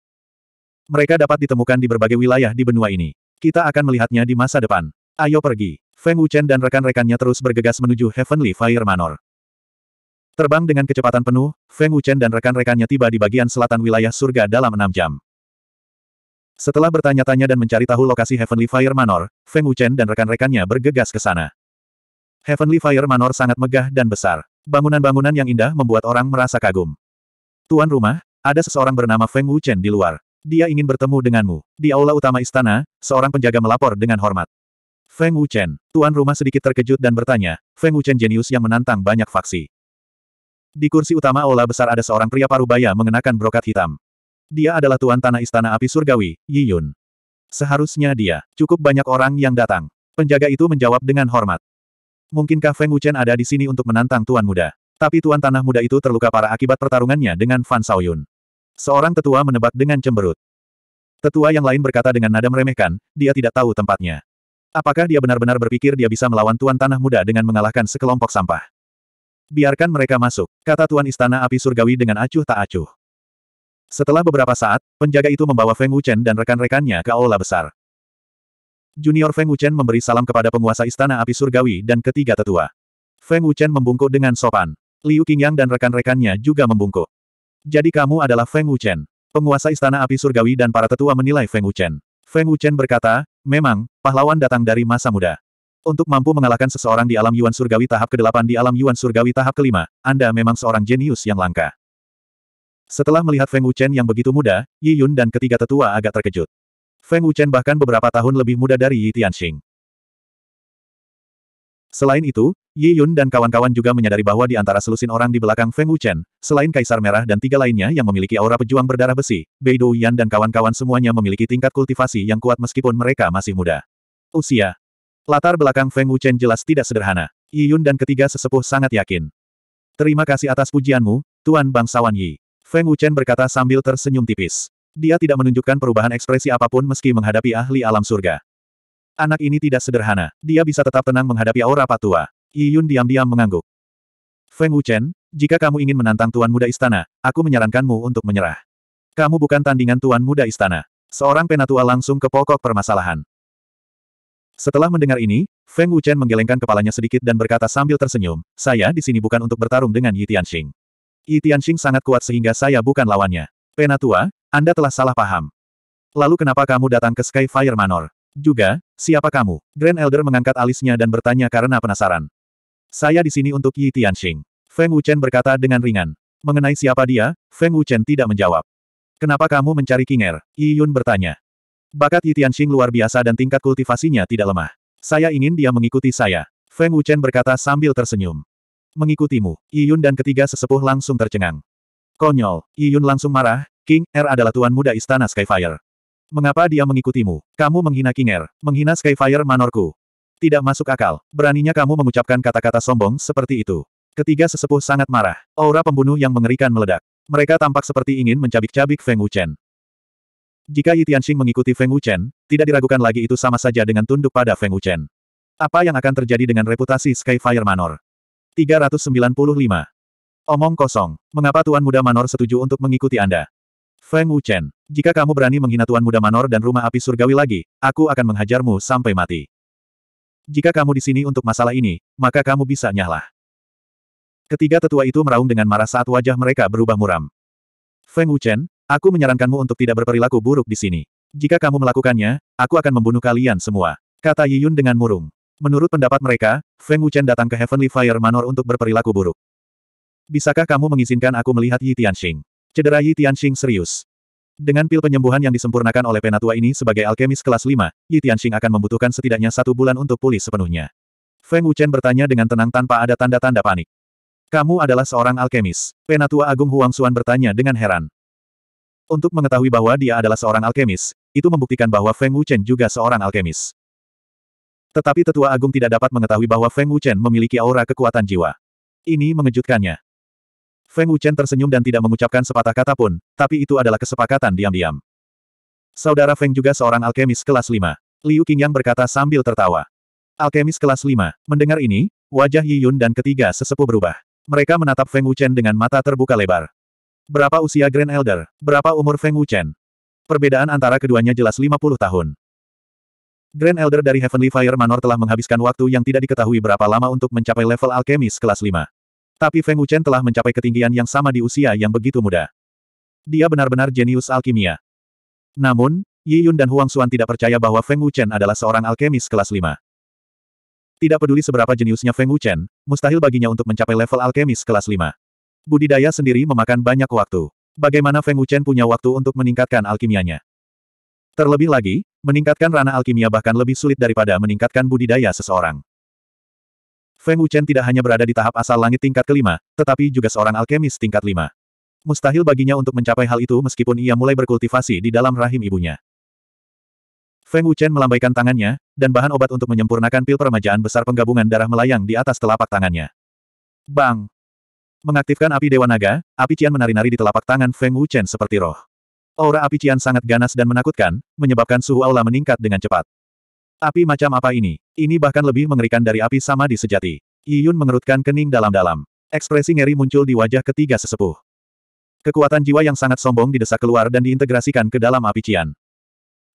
Mereka dapat ditemukan di berbagai wilayah di benua ini. Kita akan melihatnya di masa depan. Ayo pergi. Feng Wuchen dan rekan-rekannya terus bergegas menuju Heavenly Fire Manor. Terbang dengan kecepatan penuh, Feng Wuchen dan rekan-rekannya tiba di bagian selatan wilayah surga dalam enam jam. Setelah bertanya-tanya dan mencari tahu lokasi Heavenly Fire Manor, Feng Wuchen dan rekan-rekannya bergegas ke sana. Heavenly Fire Manor sangat megah dan besar. Bangunan-bangunan yang indah membuat orang merasa kagum. Tuan rumah, ada seseorang bernama Feng Wu Chen di luar. Dia ingin bertemu denganmu. Di aula utama istana, seorang penjaga melapor dengan hormat. Feng Wu Chen, tuan rumah sedikit terkejut dan bertanya, Feng Wu Chen jenius yang menantang banyak faksi. Di kursi utama aula besar ada seorang pria parubaya mengenakan brokat hitam. Dia adalah tuan tanah istana api surgawi, Yi Yun. Seharusnya dia, cukup banyak orang yang datang. Penjaga itu menjawab dengan hormat. Mungkinkah Feng Wuchen ada di sini untuk menantang Tuan Muda? Tapi Tuan Tanah Muda itu terluka parah akibat pertarungannya dengan Fan Xiaoyun. Seorang tetua menebak dengan cemberut. Tetua yang lain berkata dengan nada meremehkan, dia tidak tahu tempatnya. Apakah dia benar-benar berpikir dia bisa melawan Tuan Tanah Muda dengan mengalahkan sekelompok sampah? Biarkan mereka masuk, kata Tuan Istana Api Surgawi dengan acuh tak acuh. Setelah beberapa saat, penjaga itu membawa Feng Wuchen dan rekan-rekannya ke aula besar. Junior Feng Wuchen memberi salam kepada penguasa Istana Api Surgawi dan ketiga tetua. Feng Wuchen membungkuk dengan sopan. Liu Qingyang dan rekan-rekannya juga membungkuk. Jadi kamu adalah Feng Wuchen. Penguasa Istana Api Surgawi dan para tetua menilai Feng Wuchen. Feng Wuchen berkata, memang, pahlawan datang dari masa muda. Untuk mampu mengalahkan seseorang di alam Yuan Surgawi tahap ke-8 di alam Yuan Surgawi tahap ke-5, Anda memang seorang jenius yang langka. Setelah melihat Feng Wuchen yang begitu muda, Yi Yun dan ketiga tetua agak terkejut. Feng Wuchen bahkan beberapa tahun lebih muda dari Yi Tianxing. Selain itu, Yi Yun dan kawan-kawan juga menyadari bahwa di antara selusin orang di belakang Feng Wuchen, selain Kaisar Merah dan tiga lainnya yang memiliki aura pejuang berdarah besi, Bei Yan dan kawan-kawan semuanya memiliki tingkat kultivasi yang kuat meskipun mereka masih muda. Usia Latar belakang Feng Wuchen jelas tidak sederhana. Yi Yun dan ketiga sesepuh sangat yakin. Terima kasih atas pujianmu, Tuan Bangsawan Yi. Feng Wuchen berkata sambil tersenyum tipis. Dia tidak menunjukkan perubahan ekspresi apapun meski menghadapi ahli alam surga. Anak ini tidak sederhana. Dia bisa tetap tenang menghadapi aura patua. Yi Yun diam-diam mengangguk. Feng Wuchen, jika kamu ingin menantang Tuan Muda Istana, aku menyarankanmu untuk menyerah. Kamu bukan tandingan Tuan Muda Istana. Seorang penatua langsung ke pokok permasalahan. Setelah mendengar ini, Feng Wuchen menggelengkan kepalanya sedikit dan berkata sambil tersenyum, saya di sini bukan untuk bertarung dengan Yi Tianxing. Yi Tianxing sangat kuat sehingga saya bukan lawannya. Penatua, anda telah salah paham. Lalu kenapa kamu datang ke Skyfire Manor? Juga, siapa kamu? Grand Elder mengangkat alisnya dan bertanya karena penasaran. Saya di sini untuk Yi Tianxing. Feng Wuchen berkata dengan ringan. Mengenai siapa dia, Feng Wuchen tidak menjawab. Kenapa kamu mencari King Kinger? Yi Yun bertanya. Bakat Yi Tianxing luar biasa dan tingkat kultivasinya tidak lemah. Saya ingin dia mengikuti saya. Feng Wuchen berkata sambil tersenyum. Mengikutimu, Yi Yun dan ketiga sesepuh langsung tercengang. Konyol, Yiyun langsung marah, King Er adalah tuan muda istana Skyfire. Mengapa dia mengikutimu? Kamu menghina King Er, menghina Skyfire manorku. Tidak masuk akal, beraninya kamu mengucapkan kata-kata sombong seperti itu. Ketiga sesepuh sangat marah, aura pembunuh yang mengerikan meledak. Mereka tampak seperti ingin mencabik-cabik Feng Wuchen. Jika Yi Tianxing mengikuti Feng Wuchen, tidak diragukan lagi itu sama saja dengan tunduk pada Feng Wuchen. Apa yang akan terjadi dengan reputasi Skyfire Manor? 395. Omong kosong. Mengapa Tuan Muda Manor setuju untuk mengikuti Anda? Feng Wuchen, jika kamu berani menghina Tuan Muda Manor dan rumah api surgawi lagi, aku akan menghajarmu sampai mati. Jika kamu di sini untuk masalah ini, maka kamu bisa nyahlah. Ketiga tetua itu meraung dengan marah saat wajah mereka berubah muram. Feng Wuchen, aku menyarankanmu untuk tidak berperilaku buruk di sini. Jika kamu melakukannya, aku akan membunuh kalian semua. Kata Yi Yun dengan murung. Menurut pendapat mereka, Feng Wuchen datang ke Heavenly Fire Manor untuk berperilaku buruk. Bisakah kamu mengizinkan aku melihat Yi Tianxing? Cedera Yi Tianxing serius. Dengan pil penyembuhan yang disempurnakan oleh penatua ini sebagai alkemis kelas 5, Yi Tianxing akan membutuhkan setidaknya satu bulan untuk pulih sepenuhnya. Feng Wuchen bertanya dengan tenang tanpa ada tanda-tanda panik. Kamu adalah seorang alkemis. Penatua Agung Huang Xuan bertanya dengan heran. Untuk mengetahui bahwa dia adalah seorang alkemis, itu membuktikan bahwa Feng Wuchen juga seorang alkemis. Tetapi tetua agung tidak dapat mengetahui bahwa Feng Wuchen memiliki aura kekuatan jiwa. Ini mengejutkannya. Feng Wuchen tersenyum dan tidak mengucapkan sepatah kata pun, tapi itu adalah kesepakatan diam-diam. Saudara Feng juga seorang alkemis kelas 5. Liu Qingyang berkata sambil tertawa. Alkemis kelas 5, mendengar ini, wajah Yi Yun dan ketiga sesepuh berubah. Mereka menatap Feng Wuchen dengan mata terbuka lebar. Berapa usia Grand Elder? Berapa umur Feng Wuchen? Perbedaan antara keduanya jelas 50 tahun. Grand Elder dari Heavenly Fire Manor telah menghabiskan waktu yang tidak diketahui berapa lama untuk mencapai level alkemis kelas 5. Tapi Feng Wuchen telah mencapai ketinggian yang sama di usia yang begitu muda. Dia benar-benar jenius alkimia. Namun, Yi Yun dan Huang Xuan tidak percaya bahwa Feng Wuchen adalah seorang alkemis kelas 5. Tidak peduli seberapa jeniusnya Feng Wuchen, mustahil baginya untuk mencapai level alkemis kelas 5. Budidaya sendiri memakan banyak waktu. Bagaimana Feng Wuchen punya waktu untuk meningkatkan alkimianya? Terlebih lagi, meningkatkan ranah alkimia bahkan lebih sulit daripada meningkatkan budidaya seseorang. Feng Wuchen tidak hanya berada di tahap asal langit tingkat kelima, tetapi juga seorang alkemis tingkat lima. Mustahil baginya untuk mencapai hal itu meskipun ia mulai berkultivasi di dalam rahim ibunya. Feng Wuchen melambaikan tangannya, dan bahan obat untuk menyempurnakan pil peremajaan besar penggabungan darah melayang di atas telapak tangannya. Bang! Mengaktifkan api Dewa Naga, api Cian menari-nari di telapak tangan Feng Wuchen seperti roh. Aura api Cian sangat ganas dan menakutkan, menyebabkan suhu aula meningkat dengan cepat. Api macam apa ini? Ini bahkan lebih mengerikan dari api sama di sejati. Yiyun mengerutkan kening dalam-dalam. Ekspresi ngeri muncul di wajah ketiga sesepuh. Kekuatan jiwa yang sangat sombong didesak keluar dan diintegrasikan ke dalam api cian.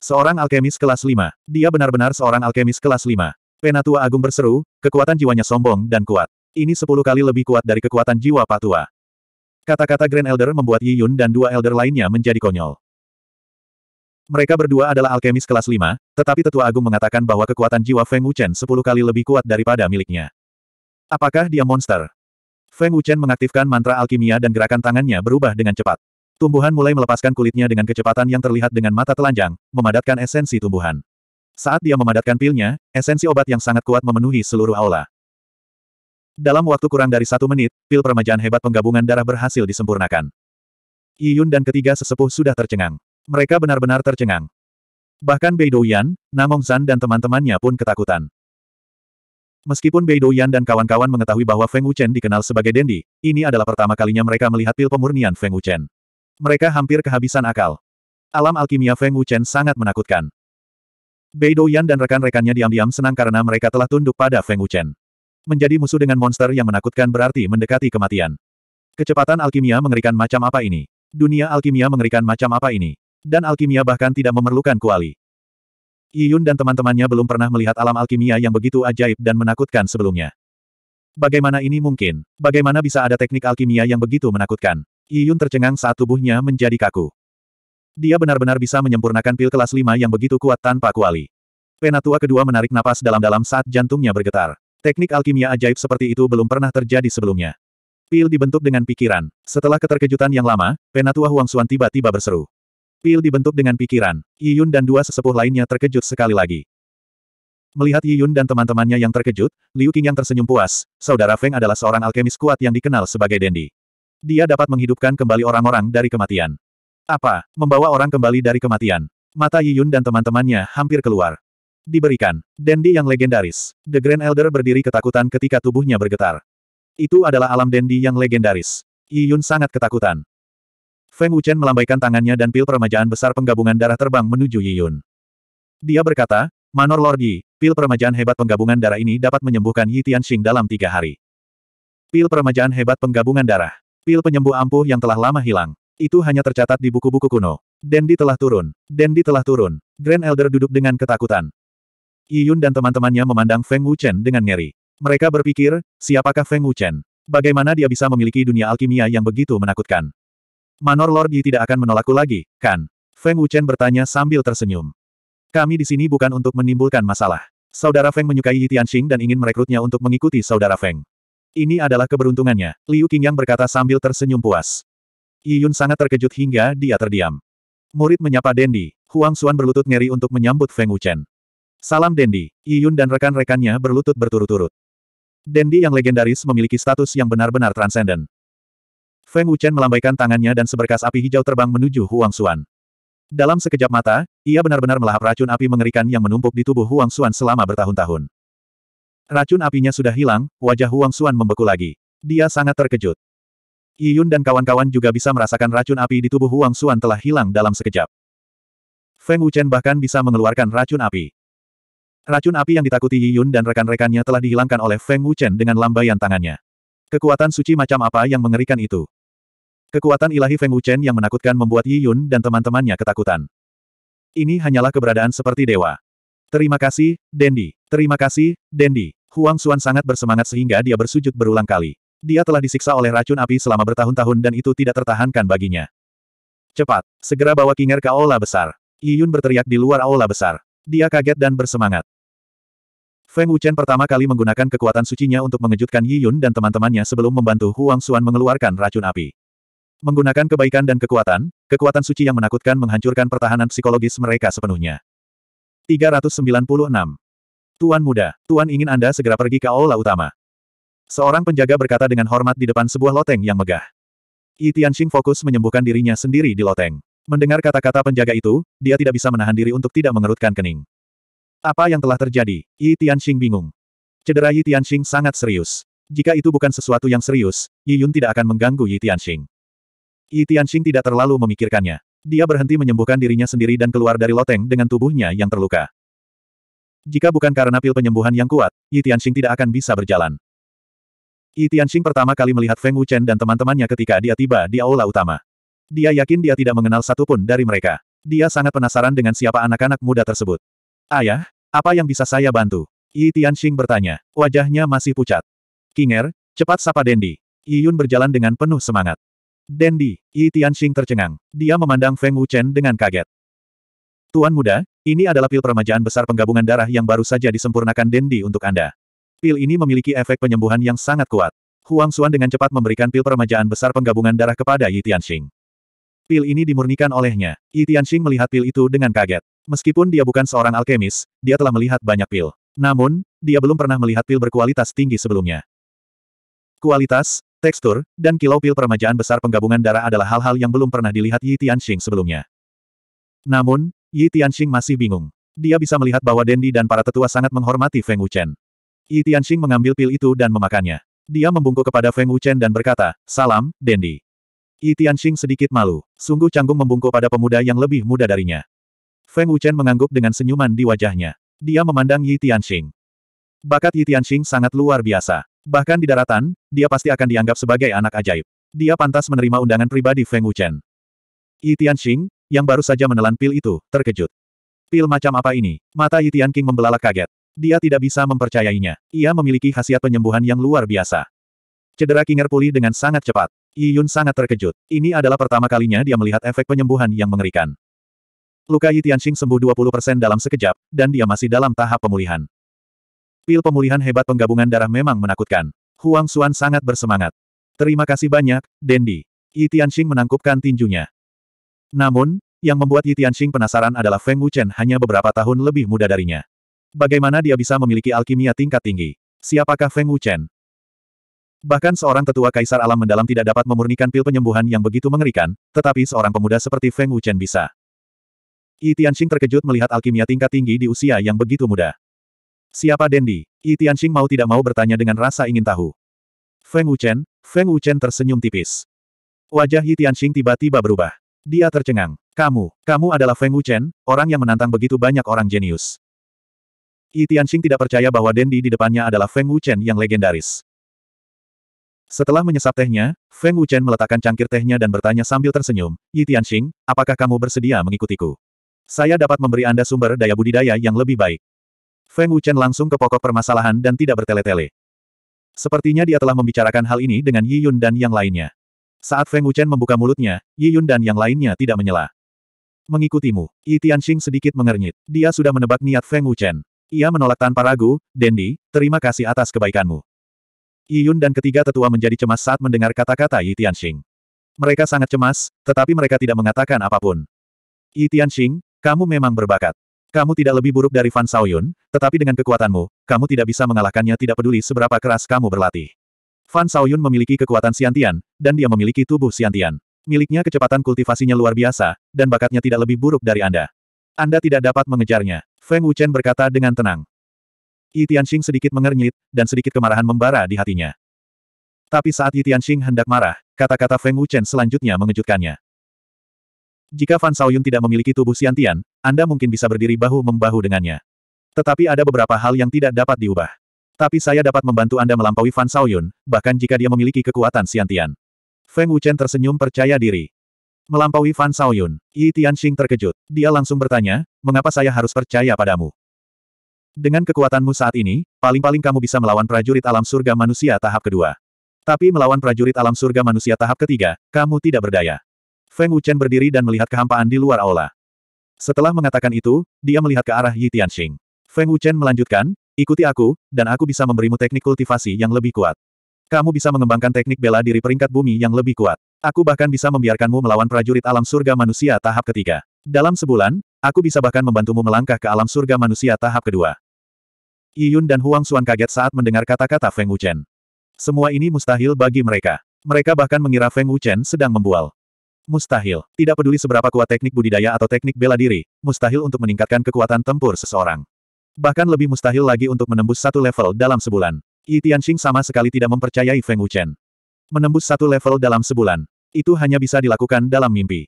Seorang alkemis kelas 5. Dia benar-benar seorang alkemis kelas 5. Penatua Agung berseru, kekuatan jiwanya sombong dan kuat. Ini sepuluh kali lebih kuat dari kekuatan jiwa Patua. Kata-kata Grand Elder membuat Yi Yun dan dua Elder lainnya menjadi konyol. Mereka berdua adalah alkemis kelas 5, tetapi Tetua Agung mengatakan bahwa kekuatan jiwa Feng Wuchen 10 kali lebih kuat daripada miliknya. Apakah dia monster? Feng Wuchen mengaktifkan mantra alkimia dan gerakan tangannya berubah dengan cepat. Tumbuhan mulai melepaskan kulitnya dengan kecepatan yang terlihat dengan mata telanjang, memadatkan esensi tumbuhan. Saat dia memadatkan pilnya, esensi obat yang sangat kuat memenuhi seluruh aula. Dalam waktu kurang dari satu menit, pil permajaan hebat penggabungan darah berhasil disempurnakan. Yiyun dan ketiga sesepuh sudah tercengang. Mereka benar-benar tercengang. Bahkan Bei Douyan, San dan teman-temannya pun ketakutan. Meskipun Bei Douyan dan kawan-kawan mengetahui bahwa Feng Wuchen dikenal sebagai Dendi, ini adalah pertama kalinya mereka melihat pil pemurnian Feng Wuchen. Mereka hampir kehabisan akal. Alam alkimia Feng Wuchen sangat menakutkan. Bei Douyan dan rekan-rekannya diam-diam senang karena mereka telah tunduk pada Feng Wuchen. Menjadi musuh dengan monster yang menakutkan berarti mendekati kematian. Kecepatan alkimia mengerikan macam apa ini? Dunia alkimia mengerikan macam apa ini? Dan alkimia bahkan tidak memerlukan kuali. Yiyun dan teman-temannya belum pernah melihat alam alkimia yang begitu ajaib dan menakutkan sebelumnya. Bagaimana ini mungkin? Bagaimana bisa ada teknik alkimia yang begitu menakutkan? Yiyun tercengang saat tubuhnya menjadi kaku. Dia benar-benar bisa menyempurnakan pil kelas 5 yang begitu kuat tanpa kuali. Penatua kedua menarik napas dalam-dalam saat jantungnya bergetar. Teknik alkimia ajaib seperti itu belum pernah terjadi sebelumnya. Pil dibentuk dengan pikiran. Setelah keterkejutan yang lama, Penatua Huang Xuan tiba-tiba berseru. Pil dibentuk dengan pikiran. Yun dan dua sesepuh lainnya terkejut sekali lagi. Melihat Yun dan teman-temannya yang terkejut, Liu Qing yang tersenyum puas, saudara Feng adalah seorang alkemis kuat yang dikenal sebagai Dendi. Dia dapat menghidupkan kembali orang-orang dari kematian. Apa? Membawa orang kembali dari kematian. Mata Yun dan teman-temannya hampir keluar. Diberikan. Dendi yang legendaris. The Grand Elder berdiri ketakutan ketika tubuhnya bergetar. Itu adalah alam Dendi yang legendaris. Yun sangat ketakutan. Feng Wuchen melambaikan tangannya dan pil peremajaan besar penggabungan darah terbang menuju Yi Yun. Dia berkata, Manor Lord Yi, pil peremajaan hebat penggabungan darah ini dapat menyembuhkan Yi Tianxing dalam tiga hari. Pil peremajaan hebat penggabungan darah. Pil penyembuh ampuh yang telah lama hilang. Itu hanya tercatat di buku-buku kuno. Dendi telah turun. Dendi telah turun. Grand Elder duduk dengan ketakutan. Yi Yun dan teman-temannya memandang Feng Wuchen dengan ngeri. Mereka berpikir, siapakah Feng Wuchen? Bagaimana dia bisa memiliki dunia alkimia yang begitu menakutkan? Manor Lord Yi tidak akan menolakku lagi, kan? Feng Wuchen bertanya sambil tersenyum. Kami di sini bukan untuk menimbulkan masalah. Saudara Feng menyukai Yi Tianxing dan ingin merekrutnya untuk mengikuti saudara Feng. Ini adalah keberuntungannya, Liu Qingyang berkata sambil tersenyum puas. Yi Yun sangat terkejut hingga dia terdiam. Murid menyapa Dendi, Huang Xuan berlutut ngeri untuk menyambut Feng Wuchen. Salam Dendi, Yi Yun dan rekan-rekannya berlutut berturut-turut. Dendi yang legendaris memiliki status yang benar-benar transenden. Feng Wuchen melambaikan tangannya dan seberkas api hijau terbang menuju Huang Xuan. Dalam sekejap mata, ia benar-benar melahap racun api mengerikan yang menumpuk di tubuh Huang Xuan selama bertahun-tahun. Racun apinya sudah hilang, wajah Huang Xuan membeku lagi. Dia sangat terkejut. Yi Yun dan kawan-kawan juga bisa merasakan racun api di tubuh Huang Xuan telah hilang dalam sekejap. Feng Wuchen bahkan bisa mengeluarkan racun api. Racun api yang ditakuti Yi Yun dan rekan-rekannya telah dihilangkan oleh Feng Wuchen dengan lambaian tangannya. Kekuatan suci macam apa yang mengerikan itu? Kekuatan ilahi Feng Wuchen yang menakutkan membuat Yi Yun dan teman-temannya ketakutan. Ini hanyalah keberadaan seperti dewa. Terima kasih, Dendi. Terima kasih, Dendi. Huang Xuan sangat bersemangat sehingga dia bersujud berulang kali. Dia telah disiksa oleh racun api selama bertahun-tahun dan itu tidak tertahankan baginya. Cepat, segera bawa Kinger ke aula besar. Yi Yun berteriak di luar aula besar. Dia kaget dan bersemangat. Feng Wuchen pertama kali menggunakan kekuatan sucinya untuk mengejutkan Yi Yun dan teman-temannya sebelum membantu Huang Xuan mengeluarkan racun api. Menggunakan kebaikan dan kekuatan, kekuatan suci yang menakutkan menghancurkan pertahanan psikologis mereka sepenuhnya. 396. Tuan muda, Tuan ingin Anda segera pergi ke aula utama. Seorang penjaga berkata dengan hormat di depan sebuah loteng yang megah. Yi Tianxing fokus menyembuhkan dirinya sendiri di loteng. Mendengar kata-kata penjaga itu, dia tidak bisa menahan diri untuk tidak mengerutkan kening. Apa yang telah terjadi? Yi Tianxing bingung. Cedera Yi Tianxing sangat serius. Jika itu bukan sesuatu yang serius, Yi Yun tidak akan mengganggu Yi Tianxing. Yi Tianxing tidak terlalu memikirkannya. Dia berhenti menyembuhkan dirinya sendiri dan keluar dari loteng dengan tubuhnya yang terluka. Jika bukan karena pil penyembuhan yang kuat, Yi Tianxing tidak akan bisa berjalan. Yi Tianxing pertama kali melihat Feng Wuchen dan teman-temannya ketika dia tiba di aula utama. Dia yakin dia tidak mengenal satupun dari mereka. Dia sangat penasaran dengan siapa anak-anak muda tersebut. Ayah, apa yang bisa saya bantu? Yi Tianxing bertanya. Wajahnya masih pucat. Kinger, cepat sapa Dendi. Yi Yun berjalan dengan penuh semangat. Dendi, Yi Tianxing tercengang. Dia memandang Feng Wuchen dengan kaget. Tuan muda, ini adalah pil peremajaan besar penggabungan darah yang baru saja disempurnakan Dendi untuk Anda. Pil ini memiliki efek penyembuhan yang sangat kuat. Huang Xuan dengan cepat memberikan pil peremajaan besar penggabungan darah kepada Yi Tianxing. Pil ini dimurnikan olehnya. Yi Tianxing melihat pil itu dengan kaget. Meskipun dia bukan seorang alkemis, dia telah melihat banyak pil. Namun, dia belum pernah melihat pil berkualitas tinggi sebelumnya. Kualitas, Tekstur, dan kilau pil permajaan besar penggabungan darah adalah hal-hal yang belum pernah dilihat Yi Tianxing sebelumnya. Namun, Yi Tianxing masih bingung. Dia bisa melihat bahwa Dendi dan para tetua sangat menghormati Feng Wuchen. Yi Tianxing mengambil pil itu dan memakannya. Dia membungkuk kepada Feng Wuchen dan berkata, Salam, Dendi. Yi Tianxing sedikit malu. Sungguh canggung membungkuk pada pemuda yang lebih muda darinya. Feng Wuchen mengangguk dengan senyuman di wajahnya. Dia memandang Yi Tianxing. Bakat Yi Tianxing sangat luar biasa. Bahkan di daratan, dia pasti akan dianggap sebagai anak ajaib. Dia pantas menerima undangan pribadi Feng Wuchen. Yi Tianxing, yang baru saja menelan pil itu, terkejut. Pil macam apa ini? Mata Yi Tianqing membelalak kaget. Dia tidak bisa mempercayainya. Ia memiliki khasiat penyembuhan yang luar biasa. Cedera Kinger pulih dengan sangat cepat. Yi Yun sangat terkejut. Ini adalah pertama kalinya dia melihat efek penyembuhan yang mengerikan. Luka Yi Tianxing sembuh 20% dalam sekejap, dan dia masih dalam tahap pemulihan. Pil pemulihan hebat penggabungan darah memang menakutkan. Huang Xuan sangat bersemangat. Terima kasih banyak, Dendi. Yi Tianxing menangkupkan tinjunya. Namun, yang membuat Yi Tianxing penasaran adalah Feng Wuchen hanya beberapa tahun lebih muda darinya. Bagaimana dia bisa memiliki alkimia tingkat tinggi? Siapakah Feng Wuchen? Bahkan seorang tetua kaisar alam mendalam tidak dapat memurnikan pil penyembuhan yang begitu mengerikan, tetapi seorang pemuda seperti Feng Wuchen bisa. Yi Tianxing terkejut melihat alkimia tingkat tinggi di usia yang begitu muda. Siapa Dendi? Yi Tianxing mau tidak mau bertanya dengan rasa ingin tahu. Feng Wuchen, Feng Wuchen tersenyum tipis. Wajah Yi Tianxing tiba-tiba berubah. Dia tercengang. Kamu, kamu adalah Feng Wuchen, orang yang menantang begitu banyak orang jenius. Yi Tianxing tidak percaya bahwa Dendi di depannya adalah Feng Wuchen yang legendaris. Setelah menyesap tehnya, Feng Wuchen meletakkan cangkir tehnya dan bertanya sambil tersenyum, Yi Tianxing, apakah kamu bersedia mengikutiku? Saya dapat memberi Anda sumber daya budidaya yang lebih baik. Feng Wuchen langsung ke pokok permasalahan dan tidak bertele-tele. Sepertinya dia telah membicarakan hal ini dengan Yi Yun dan yang lainnya. Saat Feng Wuchen membuka mulutnya, Yi Yun dan yang lainnya tidak menyela. Mengikutimu, Yi Tianxing sedikit mengernyit. Dia sudah menebak niat Feng Wuchen. Ia menolak tanpa ragu, Dendi, terima kasih atas kebaikanmu. Yi Yun dan ketiga tetua menjadi cemas saat mendengar kata-kata Yi Tianxing. Mereka sangat cemas, tetapi mereka tidak mengatakan apapun. Yi Tianxing, kamu memang berbakat. Kamu tidak lebih buruk dari Fan Xiaoyun, tetapi dengan kekuatanmu, kamu tidak bisa mengalahkannya tidak peduli seberapa keras kamu berlatih. Fan Saoyun memiliki kekuatan siantian, dan dia memiliki tubuh siantian. Miliknya kecepatan kultivasinya luar biasa, dan bakatnya tidak lebih buruk dari Anda. Anda tidak dapat mengejarnya, Feng Wuchen berkata dengan tenang. Yi Tianxing sedikit mengernyit, dan sedikit kemarahan membara di hatinya. Tapi saat Yi Tianxing hendak marah, kata-kata Feng Wuchen selanjutnya mengejutkannya. Jika Fan Saoyun tidak memiliki tubuh siantian, Anda mungkin bisa berdiri bahu-membahu dengannya. Tetapi ada beberapa hal yang tidak dapat diubah. Tapi saya dapat membantu Anda melampaui Fan Saoyun, bahkan jika dia memiliki kekuatan siantian. Feng Wuchen tersenyum percaya diri. Melampaui Fan Saoyun, Yi Tianxing terkejut. Dia langsung bertanya, mengapa saya harus percaya padamu? Dengan kekuatanmu saat ini, paling-paling kamu bisa melawan prajurit alam surga manusia tahap kedua. Tapi melawan prajurit alam surga manusia tahap ketiga, kamu tidak berdaya. Feng Wuchen berdiri dan melihat kehampaan di luar aula. Setelah mengatakan itu, dia melihat ke arah Yi Tianxing. Feng Wuchen melanjutkan, ikuti aku, dan aku bisa memberimu teknik kultivasi yang lebih kuat. Kamu bisa mengembangkan teknik bela diri peringkat bumi yang lebih kuat. Aku bahkan bisa membiarkanmu melawan prajurit alam surga manusia tahap ketiga. Dalam sebulan, aku bisa bahkan membantumu melangkah ke alam surga manusia tahap kedua. Yiyun dan Huang Xuan kaget saat mendengar kata-kata Feng Wuchen. Semua ini mustahil bagi mereka. Mereka bahkan mengira Feng Wuchen sedang membual. Mustahil. Tidak peduli seberapa kuat teknik budidaya atau teknik bela diri, mustahil untuk meningkatkan kekuatan tempur seseorang. Bahkan lebih mustahil lagi untuk menembus satu level dalam sebulan. Yi Tianxing sama sekali tidak mempercayai Feng Wuchen. Menembus satu level dalam sebulan. Itu hanya bisa dilakukan dalam mimpi.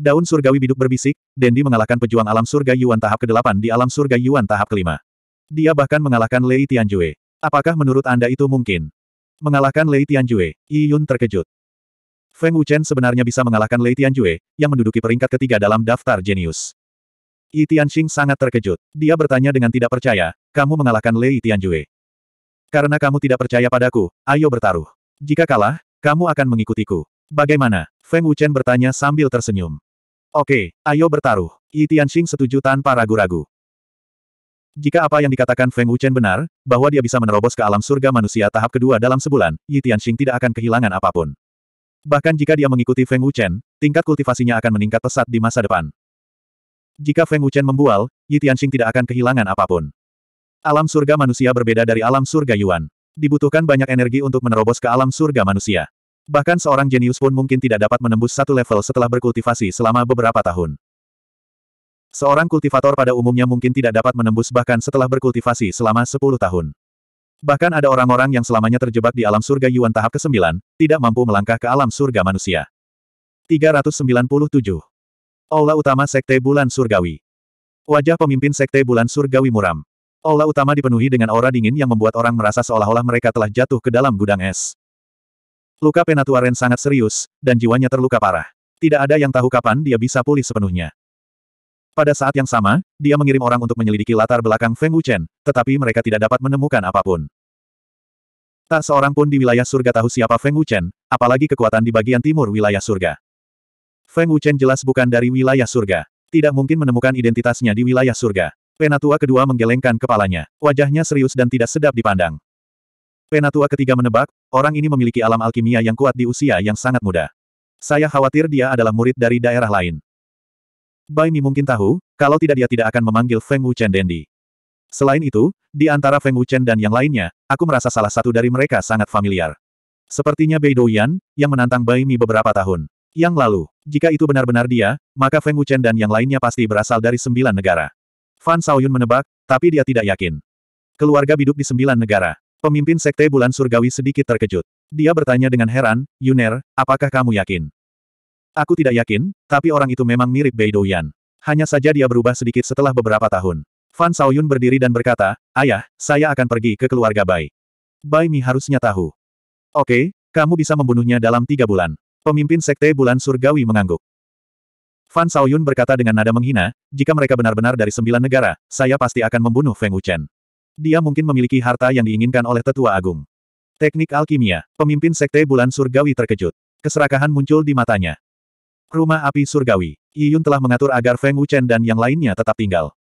Daun surgawi biduk berbisik, Dendi mengalahkan pejuang alam surga Yuan tahap ke-8 di alam surga Yuan tahap ke-5. Dia bahkan mengalahkan Lei Tianjue. Apakah menurut Anda itu mungkin? Mengalahkan Lei Tianjue, Yi Yun terkejut. Feng Wuchen sebenarnya bisa mengalahkan Lei Tianjue, yang menduduki peringkat ketiga dalam daftar jenius. Yi Tianxing sangat terkejut. Dia bertanya dengan tidak percaya, kamu mengalahkan Lei Tianjue. Karena kamu tidak percaya padaku, ayo bertaruh. Jika kalah, kamu akan mengikutiku. Bagaimana? Feng Wuchen bertanya sambil tersenyum. Oke, ayo bertaruh. Yi Tianxing setuju tanpa ragu-ragu. Jika apa yang dikatakan Feng Wuchen benar, bahwa dia bisa menerobos ke alam surga manusia tahap kedua dalam sebulan, Yi Tianxing tidak akan kehilangan apapun. Bahkan jika dia mengikuti Feng Wuchen, tingkat kultivasinya akan meningkat pesat di masa depan. Jika Feng Wuchen membual, Yi Tianxing tidak akan kehilangan apapun. Alam surga manusia berbeda dari alam surga Yuan. Dibutuhkan banyak energi untuk menerobos ke alam surga manusia. Bahkan seorang jenius pun mungkin tidak dapat menembus satu level setelah berkultivasi selama beberapa tahun. Seorang kultivator pada umumnya mungkin tidak dapat menembus bahkan setelah berkultivasi selama 10 tahun. Bahkan ada orang-orang yang selamanya terjebak di alam surga Yuan tahap ke-9, tidak mampu melangkah ke alam surga manusia. 397 Aula Utama Sekte Bulan Surgawi Wajah pemimpin Sekte Bulan Surgawi muram. Aula utama dipenuhi dengan aura dingin yang membuat orang merasa seolah-olah mereka telah jatuh ke dalam gudang es. Luka Penatuaren sangat serius, dan jiwanya terluka parah. Tidak ada yang tahu kapan dia bisa pulih sepenuhnya. Pada saat yang sama, dia mengirim orang untuk menyelidiki latar belakang Feng Wuchen, tetapi mereka tidak dapat menemukan apapun. Tak seorang pun di wilayah surga tahu siapa Feng Wuchen, apalagi kekuatan di bagian timur wilayah surga. Feng Wuchen jelas bukan dari wilayah surga. Tidak mungkin menemukan identitasnya di wilayah surga. Penatua kedua menggelengkan kepalanya. Wajahnya serius dan tidak sedap dipandang. Penatua ketiga menebak, orang ini memiliki alam alkimia yang kuat di usia yang sangat muda. Saya khawatir dia adalah murid dari daerah lain. Bai Mi mungkin tahu, kalau tidak dia tidak akan memanggil Feng Wuchen Dendi. Selain itu, di antara Feng Wuchen dan yang lainnya, aku merasa salah satu dari mereka sangat familiar. Sepertinya Bei Douyan, yang menantang Bai Mi beberapa tahun yang lalu. Jika itu benar-benar dia, maka Feng Wuchen dan yang lainnya pasti berasal dari sembilan negara. Fan Saoyun menebak, tapi dia tidak yakin. Keluarga biduk di sembilan negara. Pemimpin Sekte Bulan Surgawi sedikit terkejut. Dia bertanya dengan heran, Yuner, apakah kamu yakin? Aku tidak yakin, tapi orang itu memang mirip Bei Douyan. Hanya saja dia berubah sedikit setelah beberapa tahun. Fan Saoyun berdiri dan berkata, Ayah, saya akan pergi ke keluarga Bai. Bai Mi harusnya tahu. Oke, kamu bisa membunuhnya dalam tiga bulan. Pemimpin Sekte Bulan Surgawi mengangguk. Fan Saoyun berkata dengan nada menghina, jika mereka benar-benar dari sembilan negara, saya pasti akan membunuh Feng Wuchen. Dia mungkin memiliki harta yang diinginkan oleh tetua agung. Teknik alkimia, pemimpin Sekte Bulan Surgawi terkejut. Keserakahan muncul di matanya. Rumah api surgawi. Yiyun telah mengatur agar Feng Wuchen dan yang lainnya tetap tinggal.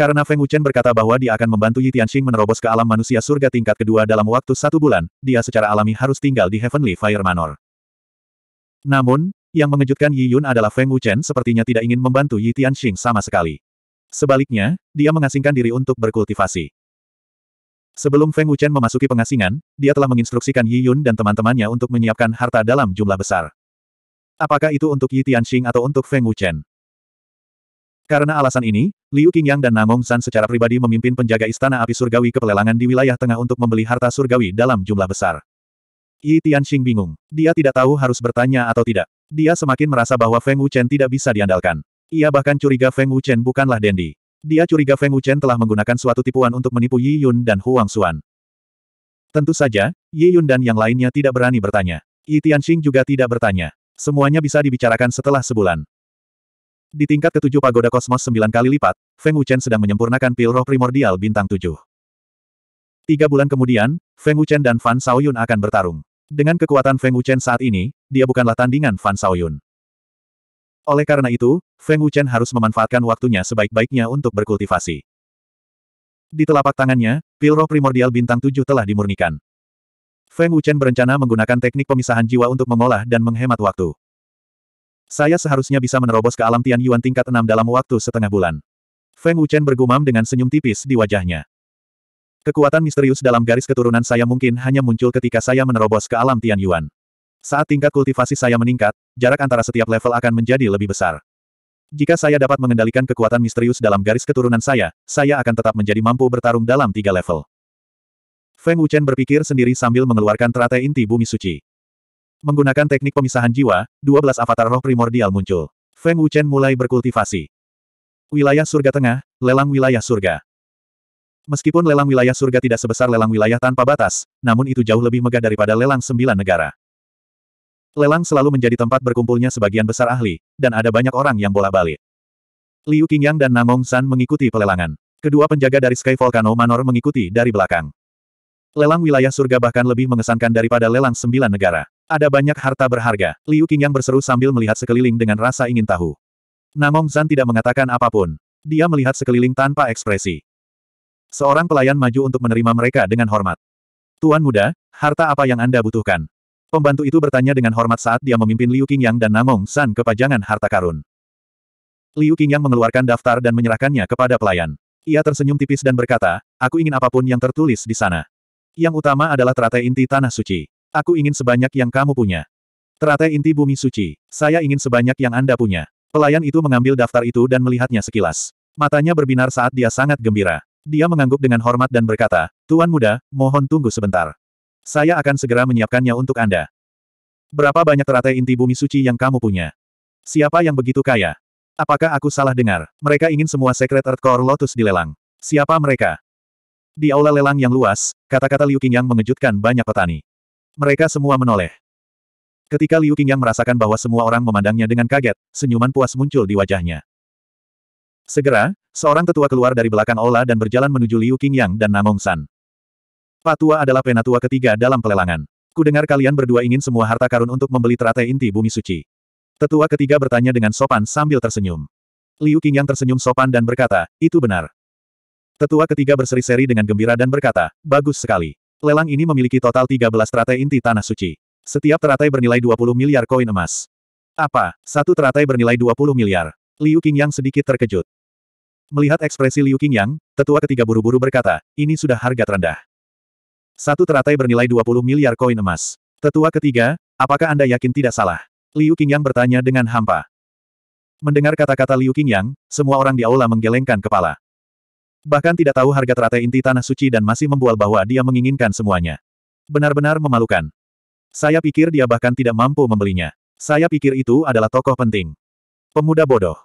Karena Feng Wuchen berkata bahwa dia akan membantu Yi Tianxing menerobos ke alam manusia surga tingkat kedua dalam waktu satu bulan, dia secara alami harus tinggal di Heavenly Fire Manor. Namun, yang mengejutkan Yi Yun adalah Feng Wuchen sepertinya tidak ingin membantu Yi Tianxing sama sekali. Sebaliknya, dia mengasingkan diri untuk berkultivasi. Sebelum Feng Wuchen memasuki pengasingan, dia telah menginstruksikan Yi Yun dan teman-temannya untuk menyiapkan harta dalam jumlah besar. Apakah itu untuk Yi Tianxing atau untuk Feng Wuchen? Karena alasan ini, Liu Qingyang dan Namong San secara pribadi memimpin penjaga istana api surgawi ke pelelangan di wilayah tengah untuk membeli harta surgawi dalam jumlah besar. Yi Tianxing bingung. Dia tidak tahu harus bertanya atau tidak. Dia semakin merasa bahwa Feng Wuchen tidak bisa diandalkan. Ia bahkan curiga Feng Wuchen bukanlah Dendi. Dia curiga Feng Wuchen telah menggunakan suatu tipuan untuk menipu Yi Yun dan Huang Xuan. Tentu saja, Yi Yun dan yang lainnya tidak berani bertanya. Yi Tianxing juga tidak bertanya. Semuanya bisa dibicarakan setelah sebulan. Di tingkat ketujuh pagoda kosmos sembilan kali lipat, Feng Wuchen sedang menyempurnakan pil roh primordial bintang tujuh. Tiga bulan kemudian, Feng Wuchen dan Fan Shaoyun akan bertarung. Dengan kekuatan Feng Wuchen saat ini, dia bukanlah tandingan Fan Shaoyun. Oleh karena itu, Feng Wuchen harus memanfaatkan waktunya sebaik-baiknya untuk berkultivasi. Di telapak tangannya, pil roh primordial bintang tujuh telah dimurnikan. Feng Wuchen berencana menggunakan teknik pemisahan jiwa untuk mengolah dan menghemat waktu. Saya seharusnya bisa menerobos ke alam Tian Yuan tingkat 6 dalam waktu setengah bulan. Feng Wuchen bergumam dengan senyum tipis di wajahnya. Kekuatan misterius dalam garis keturunan saya mungkin hanya muncul ketika saya menerobos ke alam Tian Yuan. Saat tingkat kultivasi saya meningkat, jarak antara setiap level akan menjadi lebih besar. Jika saya dapat mengendalikan kekuatan misterius dalam garis keturunan saya, saya akan tetap menjadi mampu bertarung dalam tiga level. Feng Wuchen berpikir sendiri sambil mengeluarkan teratai inti bumi suci. Menggunakan teknik pemisahan jiwa, 12 avatar roh primordial muncul. Feng Wuchen mulai berkultivasi. Wilayah surga tengah, lelang wilayah surga. Meskipun lelang wilayah surga tidak sebesar lelang wilayah tanpa batas, namun itu jauh lebih megah daripada lelang sembilan negara. Lelang selalu menjadi tempat berkumpulnya sebagian besar ahli, dan ada banyak orang yang bola balik Liu Qingyang dan Namong San mengikuti pelelangan. Kedua penjaga dari Sky Volcano Manor mengikuti dari belakang. Lelang wilayah surga bahkan lebih mengesankan daripada lelang sembilan negara. Ada banyak harta berharga, Liu Qingyang berseru sambil melihat sekeliling dengan rasa ingin tahu. Namong Zan tidak mengatakan apapun. Dia melihat sekeliling tanpa ekspresi. Seorang pelayan maju untuk menerima mereka dengan hormat. Tuan muda, harta apa yang Anda butuhkan? Pembantu itu bertanya dengan hormat saat dia memimpin Liu Qingyang dan Namong San ke pajangan harta karun. Liu Qingyang mengeluarkan daftar dan menyerahkannya kepada pelayan. Ia tersenyum tipis dan berkata, aku ingin apapun yang tertulis di sana. Yang utama adalah teratai inti tanah suci. Aku ingin sebanyak yang kamu punya. Teratai inti bumi suci. Saya ingin sebanyak yang Anda punya. Pelayan itu mengambil daftar itu dan melihatnya sekilas. Matanya berbinar saat dia sangat gembira. Dia mengangguk dengan hormat dan berkata, Tuan muda, mohon tunggu sebentar. Saya akan segera menyiapkannya untuk Anda. Berapa banyak teratai inti bumi suci yang kamu punya? Siapa yang begitu kaya? Apakah aku salah dengar? Mereka ingin semua Secret Earth Core Lotus dilelang. Siapa mereka? Di aula lelang yang luas, kata-kata Liu Qingyang mengejutkan banyak petani. Mereka semua menoleh. Ketika Liu Qingyang merasakan bahwa semua orang memandangnya dengan kaget, senyuman puas muncul di wajahnya. Segera, seorang tetua keluar dari belakang Ola dan berjalan menuju Liu Qingyang dan Namong San. Patua adalah penatua ketiga dalam pelelangan. Ku dengar kalian berdua ingin semua harta karun untuk membeli teratai inti bumi suci. Tetua ketiga bertanya dengan sopan sambil tersenyum. Liu Qingyang tersenyum sopan dan berkata, itu benar. Tetua ketiga berseri-seri dengan gembira dan berkata, bagus sekali. Lelang ini memiliki total 13 teratai inti tanah suci. Setiap teratai bernilai 20 miliar koin emas. Apa? Satu teratai bernilai 20 miliar. Liu Qingyang sedikit terkejut. Melihat ekspresi Liu Qingyang, tetua ketiga buru-buru berkata, ini sudah harga terendah. Satu teratai bernilai 20 miliar koin emas. Tetua ketiga, apakah Anda yakin tidak salah? Liu Qingyang bertanya dengan hampa. Mendengar kata-kata Liu Qingyang, semua orang di aula menggelengkan kepala. Bahkan tidak tahu harga teratai inti tanah suci dan masih membual bahwa dia menginginkan semuanya. Benar-benar memalukan. Saya pikir dia bahkan tidak mampu membelinya. Saya pikir itu adalah tokoh penting. Pemuda bodoh.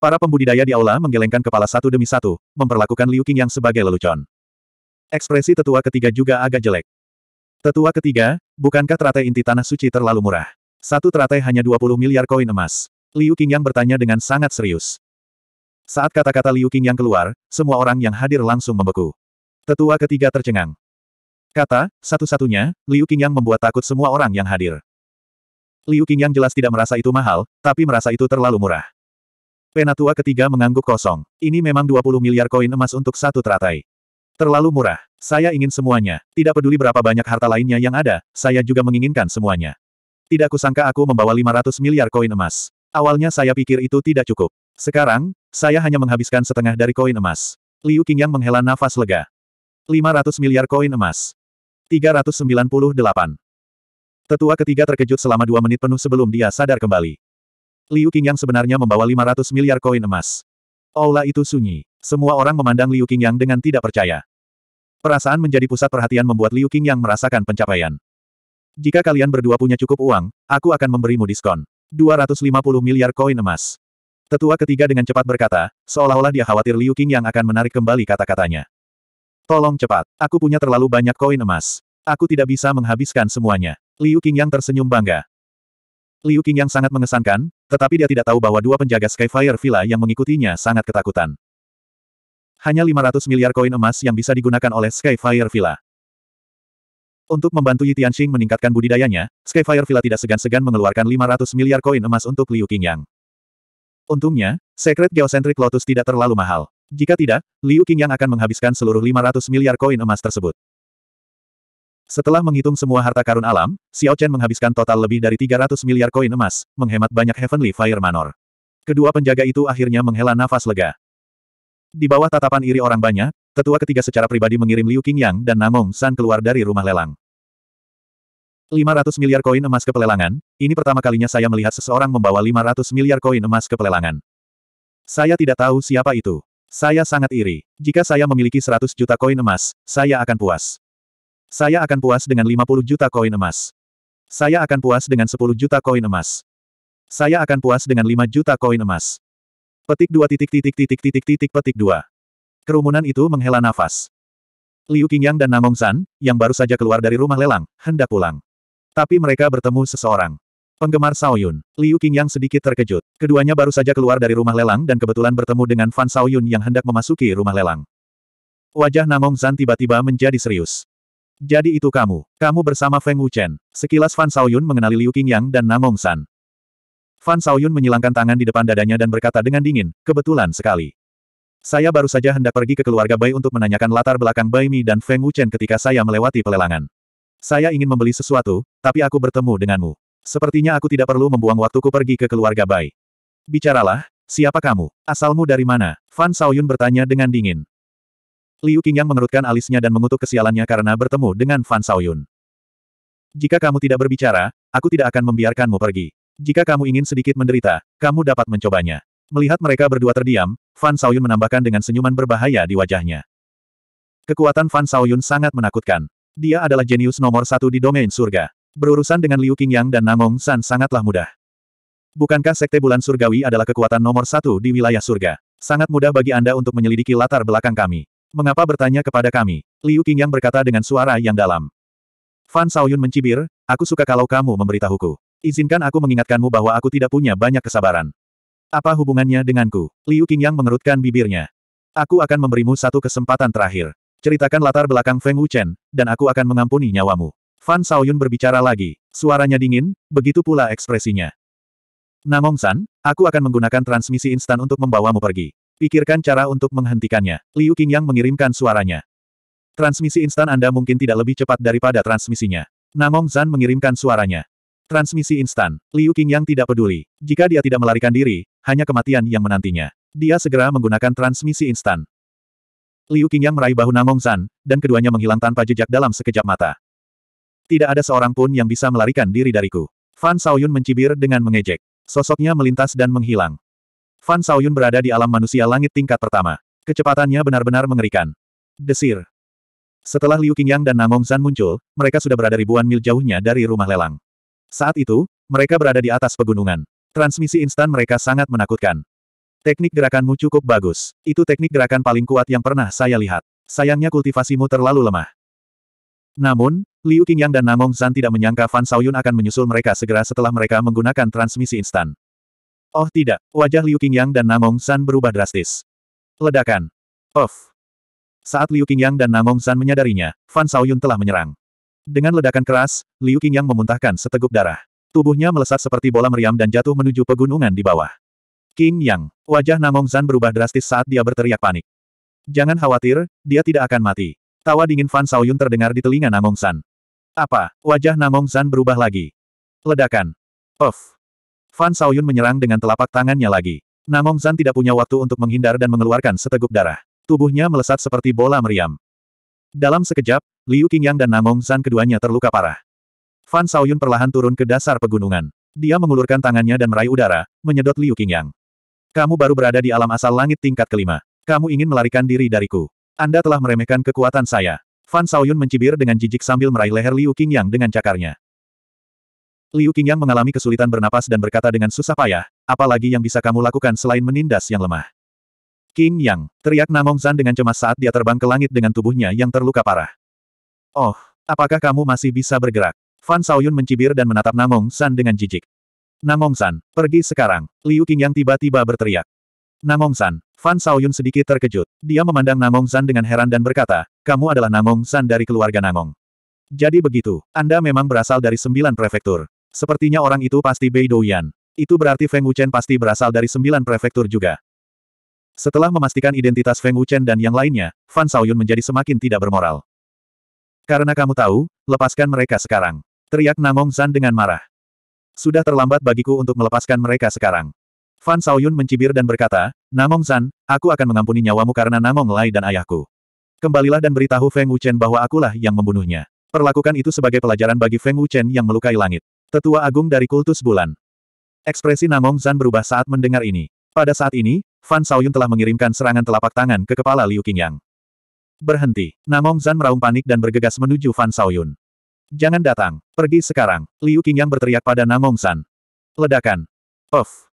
Para pembudidaya di aula menggelengkan kepala satu demi satu, memperlakukan Liu Qing yang sebagai lelucon. Ekspresi tetua ketiga juga agak jelek. Tetua ketiga, bukankah teratai inti tanah suci terlalu murah? Satu teratai hanya 20 miliar koin emas. Liu yang bertanya dengan sangat serius. Saat kata-kata Liu Qing yang keluar, semua orang yang hadir langsung membeku. Tetua ketiga tercengang. Kata, satu-satunya, Liu Qing yang membuat takut semua orang yang hadir. Liu Qing yang jelas tidak merasa itu mahal, tapi merasa itu terlalu murah. Penatua ketiga mengangguk kosong. Ini memang 20 miliar koin emas untuk satu teratai. Terlalu murah. Saya ingin semuanya. Tidak peduli berapa banyak harta lainnya yang ada, saya juga menginginkan semuanya. Tidak kusangka aku membawa 500 miliar koin emas. Awalnya saya pikir itu tidak cukup. Sekarang, saya hanya menghabiskan setengah dari koin emas. Liu Qingyang menghela nafas lega. 500 miliar koin emas. 398. Tetua ketiga terkejut selama dua menit penuh sebelum dia sadar kembali. Liu Qingyang sebenarnya membawa 500 miliar koin emas. Aula itu sunyi. Semua orang memandang Liu Qingyang dengan tidak percaya. Perasaan menjadi pusat perhatian membuat Liu Qingyang merasakan pencapaian. Jika kalian berdua punya cukup uang, aku akan memberimu diskon. 250 miliar koin emas. Tetua ketiga dengan cepat berkata, seolah-olah dia khawatir Liu Qing yang akan menarik kembali kata-katanya. Tolong cepat, aku punya terlalu banyak koin emas. Aku tidak bisa menghabiskan semuanya. Liu Qing yang tersenyum bangga. Liu Qing yang sangat mengesankan, tetapi dia tidak tahu bahwa dua penjaga Skyfire Villa yang mengikutinya sangat ketakutan. Hanya 500 miliar koin emas yang bisa digunakan oleh Skyfire Villa. Untuk membantu Yi Tianxing meningkatkan budidayanya, Skyfire Villa tidak segan-segan mengeluarkan 500 miliar koin emas untuk Liu Qingyang. Untungnya, Secret Geocentric Lotus tidak terlalu mahal. Jika tidak, Liu Qingyang akan menghabiskan seluruh 500 miliar koin emas tersebut. Setelah menghitung semua harta karun alam, Xiao Chen menghabiskan total lebih dari 300 miliar koin emas, menghemat banyak Heavenly Fire Manor. Kedua penjaga itu akhirnya menghela nafas lega. Di bawah tatapan iri orang banyak, tetua ketiga secara pribadi mengirim Liu Qingyang dan Namong San keluar dari rumah lelang. 500 miliar koin emas ke pelelangan, ini pertama kalinya saya melihat seseorang membawa 500 miliar koin emas ke pelelangan. Saya tidak tahu siapa itu. Saya sangat iri. Jika saya memiliki 100 juta koin emas, saya akan puas. Saya akan puas dengan 50 juta koin emas. Saya akan puas dengan 10 juta koin emas. Saya akan puas dengan 5 juta koin emas. Petik dua titik titik titik titik titik petik dua. Kerumunan itu menghela nafas. Liu Qingyang dan Namong San, yang baru saja keluar dari rumah lelang, hendak pulang. Tapi mereka bertemu seseorang. Penggemar Saoyun, Liu Qing yang sedikit terkejut. Keduanya baru saja keluar dari rumah lelang dan kebetulan bertemu dengan Fan Saoyun yang hendak memasuki rumah lelang. Wajah Namong Zan tiba-tiba menjadi serius. Jadi itu kamu. Kamu bersama Feng Wuchen. Sekilas Fan Saoyun mengenali Liu Qingyang dan Namong San. Fan Saoyun menyilangkan tangan di depan dadanya dan berkata dengan dingin, kebetulan sekali. Saya baru saja hendak pergi ke keluarga Bai untuk menanyakan latar belakang Bai Mi dan Feng Wuchen ketika saya melewati pelelangan. Saya ingin membeli sesuatu, tapi aku bertemu denganmu. Sepertinya aku tidak perlu membuang waktuku pergi ke keluarga Bai. Bicaralah, siapa kamu? Asalmu dari mana? Fan Saoyun bertanya dengan dingin. Liu Qingyang mengerutkan alisnya dan mengutuk kesialannya karena bertemu dengan Fan Saoyun. Jika kamu tidak berbicara, aku tidak akan membiarkanmu pergi. Jika kamu ingin sedikit menderita, kamu dapat mencobanya. Melihat mereka berdua terdiam, Fan Saoyun menambahkan dengan senyuman berbahaya di wajahnya. Kekuatan Fan Saoyun sangat menakutkan. Dia adalah jenius nomor satu di domain surga. Berurusan dengan Liu Qingyang dan Nangong San sangatlah mudah. Bukankah Sekte Bulan Surgawi adalah kekuatan nomor satu di wilayah surga? Sangat mudah bagi Anda untuk menyelidiki latar belakang kami. Mengapa bertanya kepada kami? Liu Qingyang berkata dengan suara yang dalam. Fan Saoyun mencibir, aku suka kalau kamu memberitahuku. Izinkan aku mengingatkanmu bahwa aku tidak punya banyak kesabaran. Apa hubungannya denganku? Liu Qingyang mengerutkan bibirnya. Aku akan memberimu satu kesempatan terakhir. Ceritakan latar belakang Feng Wuchen, dan aku akan mengampuni nyawamu. Fan Saoyun berbicara lagi. Suaranya dingin, begitu pula ekspresinya. Namong San, aku akan menggunakan transmisi instan untuk membawamu pergi. Pikirkan cara untuk menghentikannya. Liu Qingyang mengirimkan suaranya. Transmisi instan Anda mungkin tidak lebih cepat daripada transmisinya. Namong San mengirimkan suaranya. Transmisi instan. Liu Qingyang tidak peduli. Jika dia tidak melarikan diri, hanya kematian yang menantinya. Dia segera menggunakan transmisi instan. Liu Qingyang meraih bahu Namong San, dan keduanya menghilang tanpa jejak dalam sekejap mata. Tidak ada seorang pun yang bisa melarikan diri dariku. Fan Saoyun mencibir dengan mengejek. Sosoknya melintas dan menghilang. Fan Saoyun berada di alam manusia langit tingkat pertama. Kecepatannya benar-benar mengerikan. Desir. Setelah Liu Qingyang dan Namong San muncul, mereka sudah berada ribuan mil jauhnya dari rumah lelang. Saat itu, mereka berada di atas pegunungan. Transmisi instan mereka sangat menakutkan. Teknik gerakanmu cukup bagus. Itu teknik gerakan paling kuat yang pernah saya lihat. Sayangnya kultivasimu terlalu lemah. Namun, Liu Qingyang dan Namong Zan tidak menyangka Fan Shaoyun akan menyusul mereka segera setelah mereka menggunakan transmisi instan. Oh tidak, wajah Liu Qingyang dan Namong Zan berubah drastis. Ledakan. Of. Saat Liu Qingyang dan Namong Zan menyadarinya, Fan Shaoyun telah menyerang. Dengan ledakan keras, Liu Qingyang memuntahkan seteguk darah. Tubuhnya melesat seperti bola meriam dan jatuh menuju pegunungan di bawah. King Yang. Wajah Namong Zan berubah drastis saat dia berteriak panik. Jangan khawatir, dia tidak akan mati. Tawa dingin Fan Saoyun terdengar di telinga Namong Zan. Apa? Wajah Namong Zan berubah lagi. Ledakan. Of. Fan Saoyun menyerang dengan telapak tangannya lagi. Namong Zan tidak punya waktu untuk menghindar dan mengeluarkan seteguk darah. Tubuhnya melesat seperti bola meriam. Dalam sekejap, Liu Qingyang dan Namong Zan keduanya terluka parah. Fan Saoyun perlahan turun ke dasar pegunungan. Dia mengulurkan tangannya dan meraih udara, menyedot Liu Qingyang. Kamu baru berada di alam asal langit tingkat kelima. Kamu ingin melarikan diri dariku. Anda telah meremehkan kekuatan saya. Fan Saoyun mencibir dengan jijik sambil meraih leher Liu Qingyang dengan cakarnya. Liu Qingyang mengalami kesulitan bernapas dan berkata dengan susah payah, apalagi yang bisa kamu lakukan selain menindas yang lemah. King Yang, teriak Namong Zan dengan cemas saat dia terbang ke langit dengan tubuhnya yang terluka parah. Oh, apakah kamu masih bisa bergerak? Fan Saoyun mencibir dan menatap Namong San dengan jijik. Namong-san, pergi sekarang. Liu yang tiba-tiba berteriak. Namong-san, Fan Saoyun sedikit terkejut. Dia memandang Namong-san dengan heran dan berkata, kamu adalah Namong-san dari keluarga Namong. Jadi begitu, Anda memang berasal dari sembilan prefektur. Sepertinya orang itu pasti Bei Douyan. Itu berarti Feng Wuchen pasti berasal dari sembilan prefektur juga. Setelah memastikan identitas Feng Wuchen dan yang lainnya, Fan Saoyun menjadi semakin tidak bermoral. Karena kamu tahu, lepaskan mereka sekarang. Teriak Namong-san dengan marah. Sudah terlambat bagiku untuk melepaskan mereka sekarang. Fan Saoyun mencibir dan berkata, Namong San, aku akan mengampuni nyawamu karena Namong Lai dan ayahku. Kembalilah dan beritahu Feng Wuchen bahwa akulah yang membunuhnya. Perlakukan itu sebagai pelajaran bagi Feng Wuchen yang melukai langit. Tetua agung dari kultus bulan. Ekspresi Namong San berubah saat mendengar ini. Pada saat ini, Fan Saoyun telah mengirimkan serangan telapak tangan ke kepala Liu Qingyang. Berhenti. Namong Zan meraung panik dan bergegas menuju Fan Saoyun. Jangan datang. Pergi sekarang. Liu Qingyang berteriak pada Nangong San. Ledakan. Off.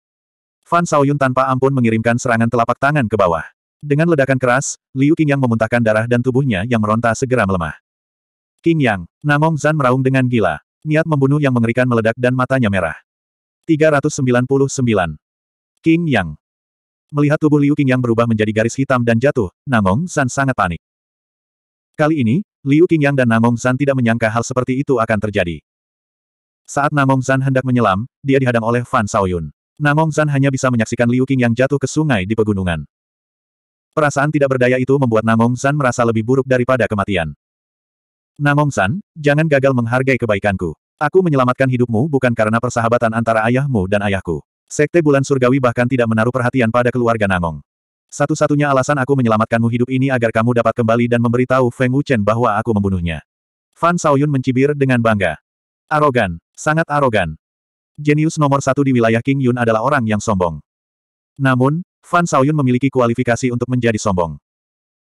Fan Saoyun tanpa ampun mengirimkan serangan telapak tangan ke bawah. Dengan ledakan keras, Liu Qingyang memuntahkan darah dan tubuhnya yang meronta segera melemah. Qingyang, Nangong Zan meraung dengan gila. Niat membunuh yang mengerikan meledak dan matanya merah. 399. King Yang. Melihat tubuh Liu Qingyang berubah menjadi garis hitam dan jatuh, Nangong San sangat panik. Kali ini, Liu Qingyang dan Namong San tidak menyangka hal seperti itu akan terjadi. Saat Namong San hendak menyelam, dia dihadang oleh Fan Xiaoyun. Namong San hanya bisa menyaksikan Liu Qingyang jatuh ke sungai di pegunungan. Perasaan tidak berdaya itu membuat Namong San merasa lebih buruk daripada kematian. Namong San, jangan gagal menghargai kebaikanku. Aku menyelamatkan hidupmu bukan karena persahabatan antara ayahmu dan ayahku. Sekte Bulan Surgawi bahkan tidak menaruh perhatian pada keluarga Namong. Satu-satunya alasan aku menyelamatkanmu hidup ini agar kamu dapat kembali dan memberitahu Feng Wuchen bahwa aku membunuhnya. Fan Saoyun mencibir dengan bangga. Arogan, sangat arogan. Jenius nomor satu di wilayah King Yun adalah orang yang sombong. Namun, Fan Saoyun memiliki kualifikasi untuk menjadi sombong.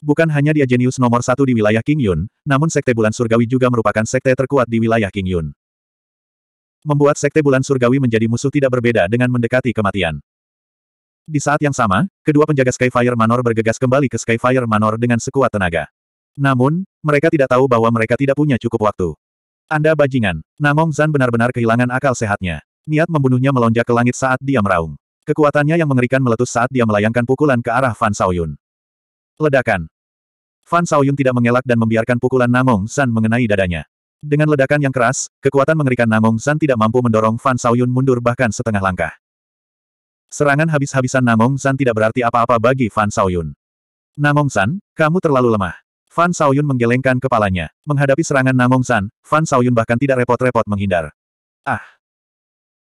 Bukan hanya dia jenius nomor satu di wilayah King Yun, namun Sekte Bulan Surgawi juga merupakan sekte terkuat di wilayah King Yun. Membuat Sekte Bulan Surgawi menjadi musuh tidak berbeda dengan mendekati kematian. Di saat yang sama, kedua penjaga Skyfire Manor bergegas kembali ke Skyfire Manor dengan sekuat tenaga. Namun, mereka tidak tahu bahwa mereka tidak punya cukup waktu. Anda bajingan. Namong Zan benar-benar kehilangan akal sehatnya. Niat membunuhnya melonjak ke langit saat dia meraung. Kekuatannya yang mengerikan meletus saat dia melayangkan pukulan ke arah Fan Saoyun. Ledakan. Fan Saoyun tidak mengelak dan membiarkan pukulan Namong Zan mengenai dadanya. Dengan ledakan yang keras, kekuatan mengerikan Namong Zan tidak mampu mendorong Fan Saoyun mundur bahkan setengah langkah. Serangan habis-habisan Namong San tidak berarti apa-apa bagi Fan Saoyun. Namong San, kamu terlalu lemah. Fan Saoyun menggelengkan kepalanya. Menghadapi serangan Namong San, Fan Saoyun bahkan tidak repot-repot menghindar. Ah!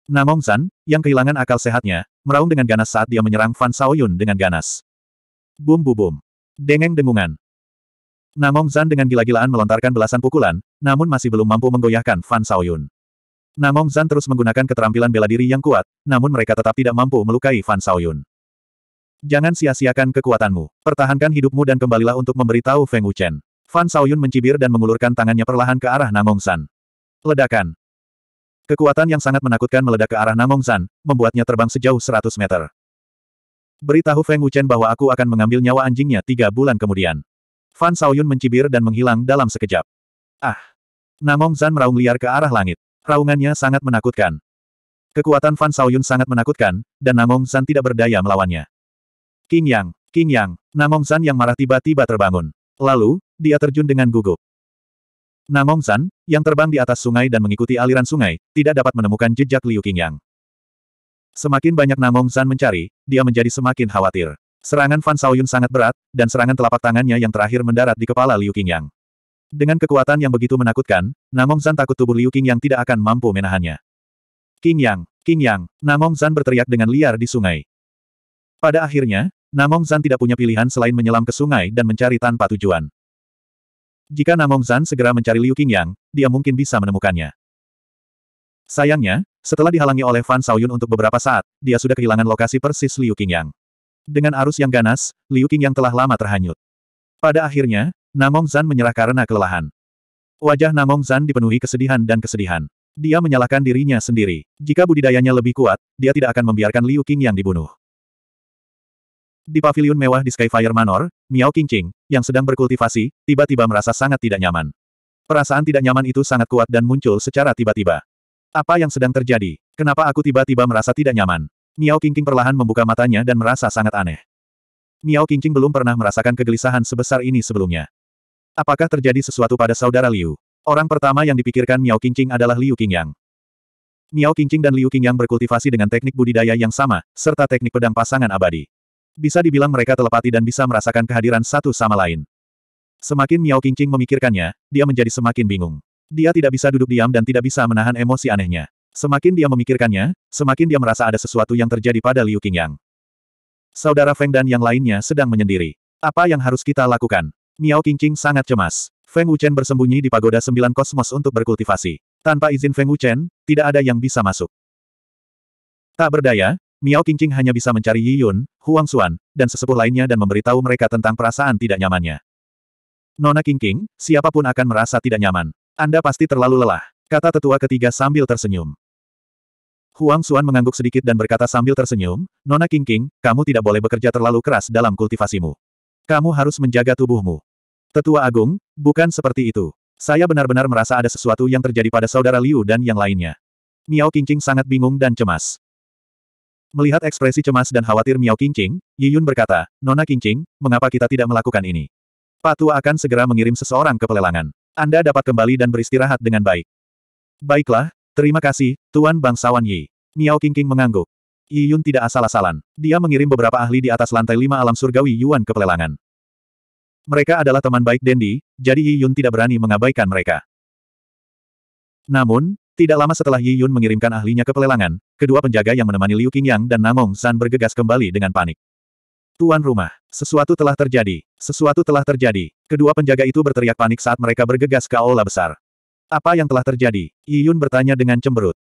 Namong San, yang kehilangan akal sehatnya, meraung dengan ganas saat dia menyerang Fan Saoyun dengan ganas. Bum bum bum. Dengeng dengungan. Namong San dengan gila-gilaan melontarkan belasan pukulan, namun masih belum mampu menggoyahkan Fan Saoyun. Namong Zan terus menggunakan keterampilan bela diri yang kuat, namun mereka tetap tidak mampu melukai Fan Xiaoyun. Jangan sia-siakan kekuatanmu. Pertahankan hidupmu dan kembalilah untuk memberitahu Feng Wuchen. Fan Xiaoyun mencibir dan mengulurkan tangannya perlahan ke arah Namong Zan. Ledakan. Kekuatan yang sangat menakutkan meledak ke arah Namong Zan, membuatnya terbang sejauh 100 meter. Beritahu Feng Wuchen bahwa aku akan mengambil nyawa anjingnya tiga bulan kemudian. Fan Xiaoyun mencibir dan menghilang dalam sekejap. Ah! Namong Zan meraung liar ke arah langit. Raungannya sangat menakutkan. Kekuatan Fan Saoyun sangat menakutkan, dan Namong San tidak berdaya melawannya. King Yang, King Yang, Namong San yang marah tiba-tiba terbangun. Lalu, dia terjun dengan gugup. Namong San, yang terbang di atas sungai dan mengikuti aliran sungai, tidak dapat menemukan jejak Liu King Yang. Semakin banyak Namong San mencari, dia menjadi semakin khawatir. Serangan Fan Saoyun sangat berat, dan serangan telapak tangannya yang terakhir mendarat di kepala Liu King Yang. Dengan kekuatan yang begitu menakutkan, Namong Zan takut tubuh Liu King yang tidak akan mampu menahannya. King Yang, King Yang, Namong Zan berteriak dengan liar di sungai. Pada akhirnya, Namong Zan tidak punya pilihan selain menyelam ke sungai dan mencari tanpa tujuan. Jika Namong Zan segera mencari Liu King Yang, dia mungkin bisa menemukannya. Sayangnya, setelah dihalangi oleh Fan Saoyun untuk beberapa saat, dia sudah kehilangan lokasi persis Liu King Yang. Dengan arus yang ganas, Liu King Yang telah lama terhanyut. Pada akhirnya, Namong Zan menyerah karena kelelahan. Wajah Namong Zan dipenuhi kesedihan dan kesedihan. Dia menyalahkan dirinya sendiri. Jika budidayanya lebih kuat, dia tidak akan membiarkan Liu Qing yang dibunuh. Di pavilion mewah di Skyfire Manor, Miao Qingqing, yang sedang berkultivasi, tiba-tiba merasa sangat tidak nyaman. Perasaan tidak nyaman itu sangat kuat dan muncul secara tiba-tiba. Apa yang sedang terjadi? Kenapa aku tiba-tiba merasa tidak nyaman? Miao Qingqing perlahan membuka matanya dan merasa sangat aneh. Miao Qingqing belum pernah merasakan kegelisahan sebesar ini sebelumnya. Apakah terjadi sesuatu pada saudara Liu? Orang pertama yang dipikirkan Miao Qingqing adalah Liu Qingyang. Miao Qingqing dan Liu Qingyang berkultivasi dengan teknik budidaya yang sama, serta teknik pedang pasangan abadi. Bisa dibilang mereka telepati dan bisa merasakan kehadiran satu sama lain. Semakin Miao Qingqing memikirkannya, dia menjadi semakin bingung. Dia tidak bisa duduk diam dan tidak bisa menahan emosi anehnya. Semakin dia memikirkannya, semakin dia merasa ada sesuatu yang terjadi pada Liu Qingyang. Saudara Feng dan yang lainnya sedang menyendiri. Apa yang harus kita lakukan? Miao Qingqing sangat cemas. Feng Wuchen bersembunyi di pagoda sembilan kosmos untuk berkultivasi. Tanpa izin Feng Wuchen, tidak ada yang bisa masuk. Tak berdaya, Miao Qingqing hanya bisa mencari Yi Yun, Huang Xuan, dan sesepuh lainnya dan memberitahu mereka tentang perasaan tidak nyamannya. Nona Qingqing, siapapun akan merasa tidak nyaman. Anda pasti terlalu lelah, kata tetua ketiga sambil tersenyum. Huang Xuan mengangguk sedikit dan berkata sambil tersenyum, Nona Qingqing, kamu tidak boleh bekerja terlalu keras dalam kultivasimu. Kamu harus menjaga tubuhmu. Tetua Agung, bukan seperti itu. Saya benar-benar merasa ada sesuatu yang terjadi pada saudara Liu dan yang lainnya. Miao Qingqing sangat bingung dan cemas. Melihat ekspresi cemas dan khawatir Miao Qingqing, Yun berkata, Nona Qingqing, mengapa kita tidak melakukan ini? Pak tua akan segera mengirim seseorang ke pelelangan. Anda dapat kembali dan beristirahat dengan baik. Baiklah, terima kasih, Tuan Bangsawan Yi. Miao Qingqing mengangguk. Yi Yun tidak asal-asalan. Dia mengirim beberapa ahli di atas lantai lima alam surgawi Yuan ke pelelangan. Mereka adalah teman baik Dendi, jadi Yi Yun tidak berani mengabaikan mereka. Namun, tidak lama setelah Yi Yun mengirimkan ahlinya ke pelelangan, kedua penjaga yang menemani Liu Qingyang dan Namong San bergegas kembali dengan panik. Tuan rumah, sesuatu telah terjadi, sesuatu telah terjadi. Kedua penjaga itu berteriak panik saat mereka bergegas ke aula besar. Apa yang telah terjadi? Yi Yun bertanya dengan cemberut.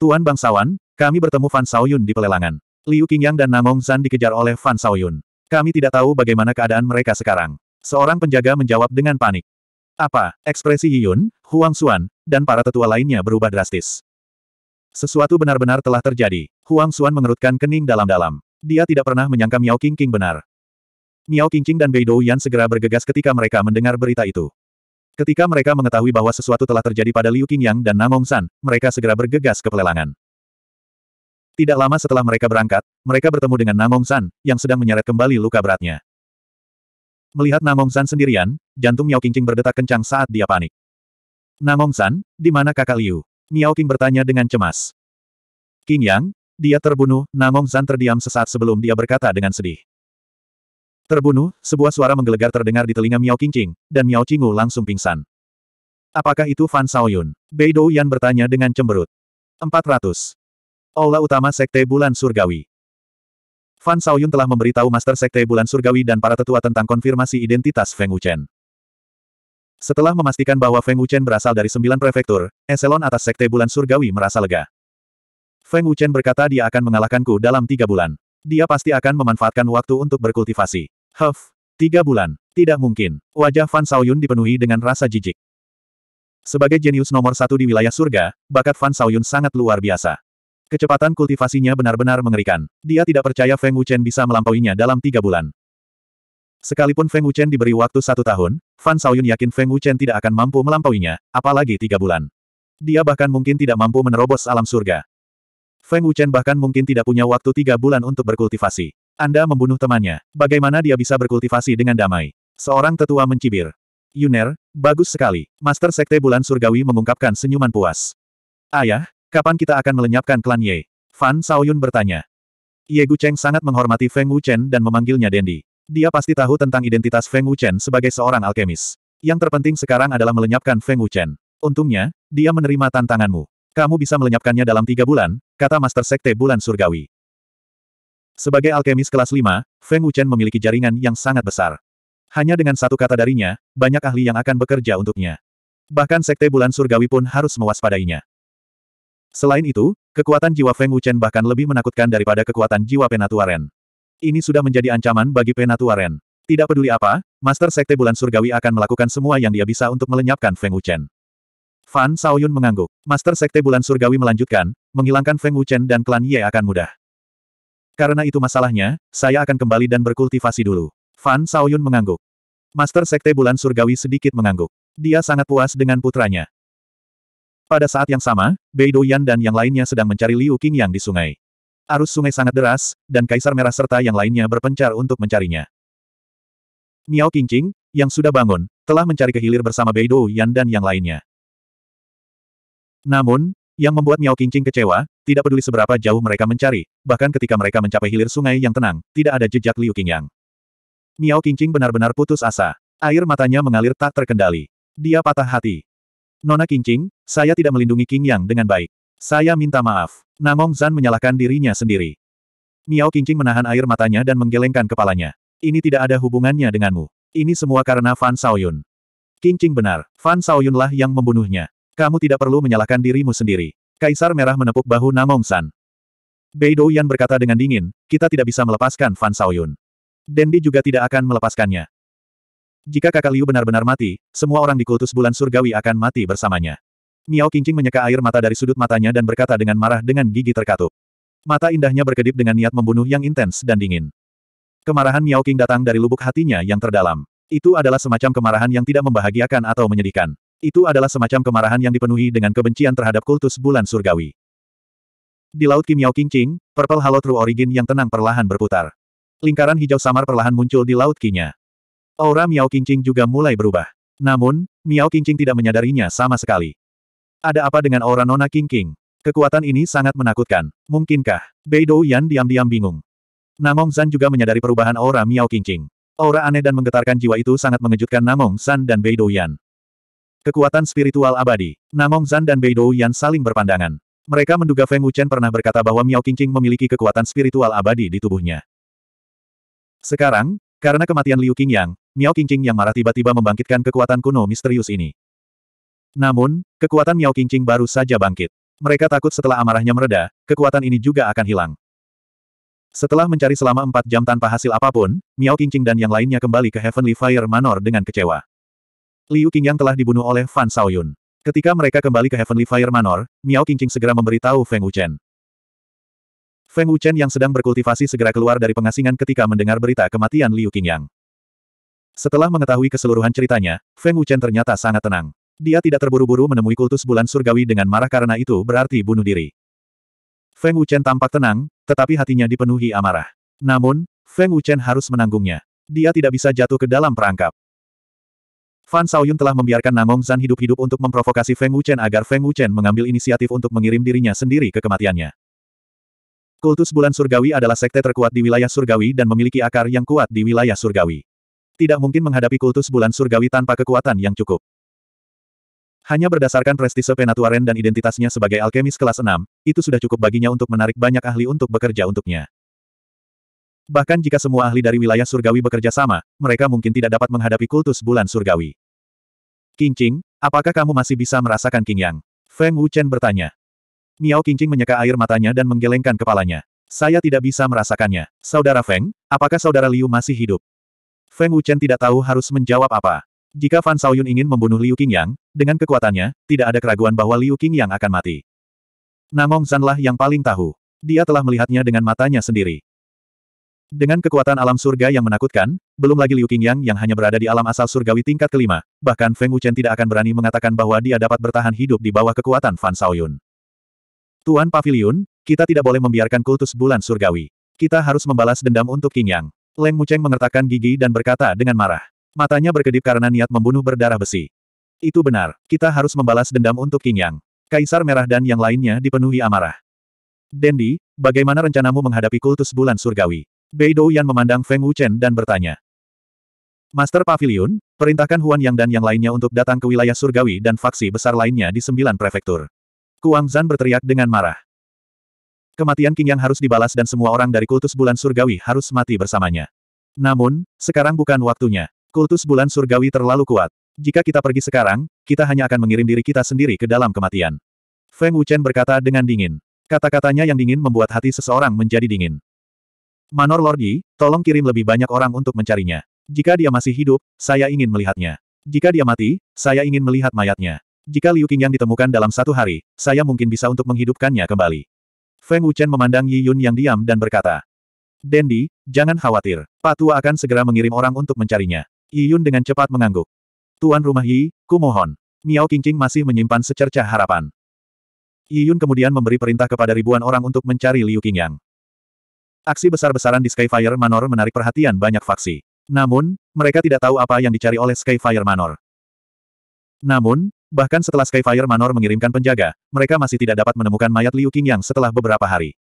Tuan bangsawan, kami bertemu Fan Saoyun di pelelangan. Liu Qingyang dan Namong Zan dikejar oleh Fan Saoyun. Kami tidak tahu bagaimana keadaan mereka sekarang. Seorang penjaga menjawab dengan panik. Apa? Ekspresi Yiyun, Huang Xuan, dan para tetua lainnya berubah drastis. Sesuatu benar-benar telah terjadi. Huang Xuan mengerutkan kening dalam-dalam. Dia tidak pernah menyangka Miao Qingqing benar. Miao Qingqing dan Beidou Yan segera bergegas ketika mereka mendengar berita itu. Ketika mereka mengetahui bahwa sesuatu telah terjadi pada Liu Qingyang dan Namong San, mereka segera bergegas ke pelelangan. Tidak lama setelah mereka berangkat, mereka bertemu dengan Namong San, yang sedang menyeret kembali luka beratnya. Melihat Namong San sendirian, jantung Miao Qingqing berdetak kencang saat dia panik. Namong San, di mana kakak Liu? Miao Qing bertanya dengan cemas. King Yang, dia terbunuh, Namong San terdiam sesaat sebelum dia berkata dengan sedih. Terbunuh, sebuah suara menggelegar terdengar di telinga Miao Qingqing, dan Miao Qingwu langsung pingsan. Apakah itu Fan Saoyun? Bei Douyan Yan bertanya dengan cemberut. 400. Aula Utama Sekte Bulan Surgawi Fan Saoyun telah memberitahu Master Sekte Bulan Surgawi dan para tetua tentang konfirmasi identitas Feng Wuchen. Setelah memastikan bahwa Feng Wuchen berasal dari sembilan prefektur, eselon atas Sekte Bulan Surgawi merasa lega. Feng Wuchen berkata dia akan mengalahkanku dalam tiga bulan. Dia pasti akan memanfaatkan waktu untuk berkultivasi. Huff, tiga bulan, tidak mungkin. Wajah Fan Saoyun dipenuhi dengan rasa jijik. Sebagai jenius nomor satu di wilayah surga, bakat Fan Saoyun sangat luar biasa. Kecepatan kultivasinya benar-benar mengerikan. Dia tidak percaya Feng Wuchen bisa melampauinya dalam tiga bulan. Sekalipun Feng Wuchen diberi waktu satu tahun, Fan Saoyun yakin Feng Wuchen tidak akan mampu melampauinya, apalagi tiga bulan. Dia bahkan mungkin tidak mampu menerobos alam surga. Feng Wuchen bahkan mungkin tidak punya waktu tiga bulan untuk berkultivasi. Anda membunuh temannya. Bagaimana dia bisa berkultivasi dengan damai? Seorang tetua mencibir. Yuner, bagus sekali. Master Sekte Bulan Surgawi mengungkapkan senyuman puas. Ayah, Kapan kita akan melenyapkan klan Ye? Fan Saoyun bertanya. Ye Gu Cheng sangat menghormati Feng Wuchen dan memanggilnya Dendi. Dia pasti tahu tentang identitas Feng Wuchen sebagai seorang alkemis. Yang terpenting sekarang adalah melenyapkan Feng Wuchen. Untungnya, dia menerima tantanganmu. Kamu bisa melenyapkannya dalam tiga bulan, kata Master Sekte Bulan Surgawi. Sebagai alkemis kelas 5, Feng Wuchen memiliki jaringan yang sangat besar. Hanya dengan satu kata darinya, banyak ahli yang akan bekerja untuknya. Bahkan Sekte Bulan Surgawi pun harus mewaspadainya. Selain itu, kekuatan jiwa Feng Wuchen bahkan lebih menakutkan daripada kekuatan jiwa Penatuaren. Ini sudah menjadi ancaman bagi Penatuaren. Tidak peduli apa, Master Sekte Bulan Surgawi akan melakukan semua yang dia bisa untuk melenyapkan Feng Wuchen. Fan Saoyun mengangguk. Master Sekte Bulan Surgawi melanjutkan, menghilangkan Feng Wuchen dan klan Ye akan mudah. Karena itu masalahnya, saya akan kembali dan berkultivasi dulu. Fan Saoyun mengangguk. Master Sekte Bulan Surgawi sedikit mengangguk. Dia sangat puas dengan putranya. Pada saat yang sama, Bei Doyan dan yang lainnya sedang mencari Liu Qingyang di sungai. Arus sungai sangat deras, dan Kaisar Merah serta yang lainnya berpencar untuk mencarinya. Miao Qingqing, yang sudah bangun, telah mencari ke hilir bersama Bei Doyan dan yang lainnya. Namun, yang membuat Miao Qingqing kecewa, tidak peduli seberapa jauh mereka mencari, bahkan ketika mereka mencapai hilir sungai yang tenang, tidak ada jejak Liu Qingyang. Miao Qingqing benar-benar putus asa. Air matanya mengalir tak terkendali. Dia patah hati. Nona Qingqing, saya tidak melindungi King Yang dengan baik. Saya minta maaf. Namong Zan menyalahkan dirinya sendiri. Miao Qingqing menahan air matanya dan menggelengkan kepalanya. Ini tidak ada hubungannya denganmu. Ini semua karena Fan Saoyun. Qingqing benar, Fan Saoyunlah yang membunuhnya. Kamu tidak perlu menyalahkan dirimu sendiri. Kaisar Merah menepuk bahu Namong San. Beidou Yan berkata dengan dingin, kita tidak bisa melepaskan Fan Saoyun. Dendi juga tidak akan melepaskannya. Jika kakak Liu benar-benar mati, semua orang di kultus bulan surgawi akan mati bersamanya. Miao Qingqing menyeka air mata dari sudut matanya dan berkata dengan marah dengan gigi terkatup. Mata indahnya berkedip dengan niat membunuh yang intens dan dingin. Kemarahan Miao Qing datang dari lubuk hatinya yang terdalam. Itu adalah semacam kemarahan yang tidak membahagiakan atau menyedihkan. Itu adalah semacam kemarahan yang dipenuhi dengan kebencian terhadap kultus bulan surgawi. Di laut Kim Miao Qingqing, Purple Halo True Origin yang tenang perlahan berputar. Lingkaran hijau samar perlahan muncul di laut Kinya. Aura Miao Qingqing juga mulai berubah. Namun, Miao Qingqing tidak menyadarinya sama sekali. Ada apa dengan aura Nona King King? Kekuatan ini sangat menakutkan. Mungkinkah? Bei Yan diam-diam bingung. Namong San juga menyadari perubahan aura Miao King King. Aura aneh dan menggetarkan jiwa itu sangat mengejutkan Namong San dan Bei Yan. Kekuatan spiritual abadi. Namong San dan Bei Yan saling berpandangan. Mereka menduga Feng Wuchen pernah berkata bahwa Miao Qingqing memiliki kekuatan spiritual abadi di tubuhnya. Sekarang, karena kematian Liu Qingyang, Miao Qingqing yang marah tiba-tiba membangkitkan kekuatan kuno misterius ini. Namun, kekuatan Miao Qingqing baru saja bangkit. Mereka takut setelah amarahnya mereda, kekuatan ini juga akan hilang. Setelah mencari selama empat jam tanpa hasil apapun, Miao Qingqing dan yang lainnya kembali ke Heavenly Fire Manor dengan kecewa. Liu Qingyang telah dibunuh oleh Fan Xiaoyun. Ketika mereka kembali ke Heavenly Fire Manor, Miao Qingqing segera memberitahu Feng Wuchen. Feng Wuchen yang sedang berkultivasi segera keluar dari pengasingan ketika mendengar berita kematian Liu Qingyang. Setelah mengetahui keseluruhan ceritanya, Feng Wuchen ternyata sangat tenang. Dia tidak terburu-buru menemui kultus bulan surgawi dengan marah karena itu berarti bunuh diri. Feng Wuchen tampak tenang, tetapi hatinya dipenuhi amarah. Namun, Feng Wuchen harus menanggungnya. Dia tidak bisa jatuh ke dalam perangkap. Fan Saoyun telah membiarkan Namong Zan hidup-hidup untuk memprovokasi Feng Wuchen agar Feng Wuchen mengambil inisiatif untuk mengirim dirinya sendiri ke kematiannya. Kultus bulan surgawi adalah sekte terkuat di wilayah surgawi dan memiliki akar yang kuat di wilayah surgawi. Tidak mungkin menghadapi kultus bulan surgawi tanpa kekuatan yang cukup. Hanya berdasarkan prestise Penatuaren dan identitasnya sebagai alkemis kelas 6, itu sudah cukup baginya untuk menarik banyak ahli untuk bekerja untuknya. Bahkan jika semua ahli dari wilayah surgawi bekerja sama, mereka mungkin tidak dapat menghadapi kultus bulan surgawi. Kincing, apakah kamu masih bisa merasakan King Yang? Feng Wuchen bertanya. Miao Kincing menyeka air matanya dan menggelengkan kepalanya. Saya tidak bisa merasakannya. Saudara Feng, apakah saudara Liu masih hidup? Feng Wuchen tidak tahu harus menjawab apa. Jika Fan Saoyun ingin membunuh Liu Qingyang, dengan kekuatannya, tidak ada keraguan bahwa Liu Qingyang akan mati. Namong Sanlah yang paling tahu. Dia telah melihatnya dengan matanya sendiri. Dengan kekuatan alam surga yang menakutkan, belum lagi Liu Qingyang yang hanya berada di alam asal surgawi tingkat kelima, bahkan Feng Wuchen tidak akan berani mengatakan bahwa dia dapat bertahan hidup di bawah kekuatan Fan Saoyun. Tuan Pavilion, kita tidak boleh membiarkan kultus bulan surgawi. Kita harus membalas dendam untuk Qingyang. Leng Mucheng mengertakkan gigi dan berkata dengan marah. Matanya berkedip karena niat membunuh berdarah besi. Itu benar, kita harus membalas dendam untuk King Yang. Kaisar Merah dan yang lainnya dipenuhi amarah. Dendi, bagaimana rencanamu menghadapi kultus bulan surgawi? Beidou Yan memandang Feng Wuchen dan bertanya. Master Pavilion, perintahkan Huan Yang dan yang lainnya untuk datang ke wilayah surgawi dan faksi besar lainnya di sembilan prefektur. Kuang Zan berteriak dengan marah. Kematian King Yang harus dibalas dan semua orang dari kultus bulan surgawi harus mati bersamanya. Namun, sekarang bukan waktunya. Kultus bulan surgawi terlalu kuat. Jika kita pergi sekarang, kita hanya akan mengirim diri kita sendiri ke dalam kematian. Feng Wuchen berkata dengan dingin. Kata-katanya yang dingin membuat hati seseorang menjadi dingin. Manor Lordi, tolong kirim lebih banyak orang untuk mencarinya. Jika dia masih hidup, saya ingin melihatnya. Jika dia mati, saya ingin melihat mayatnya. Jika Liu Qingyang ditemukan dalam satu hari, saya mungkin bisa untuk menghidupkannya kembali. Feng Wuchen memandang Yi Yun yang diam dan berkata, Dendi, jangan khawatir. Pak Tua akan segera mengirim orang untuk mencarinya. Yiyun dengan cepat mengangguk. Tuan rumah Yi, ku mohon. Miao Qingqing masih menyimpan secercah harapan. Yiyun kemudian memberi perintah kepada ribuan orang untuk mencari Liu Qingyang. Aksi besar-besaran di Skyfire Manor menarik perhatian banyak faksi. Namun, mereka tidak tahu apa yang dicari oleh Skyfire Manor. Namun, bahkan setelah Skyfire Manor mengirimkan penjaga, mereka masih tidak dapat menemukan mayat Liu Qingyang setelah beberapa hari.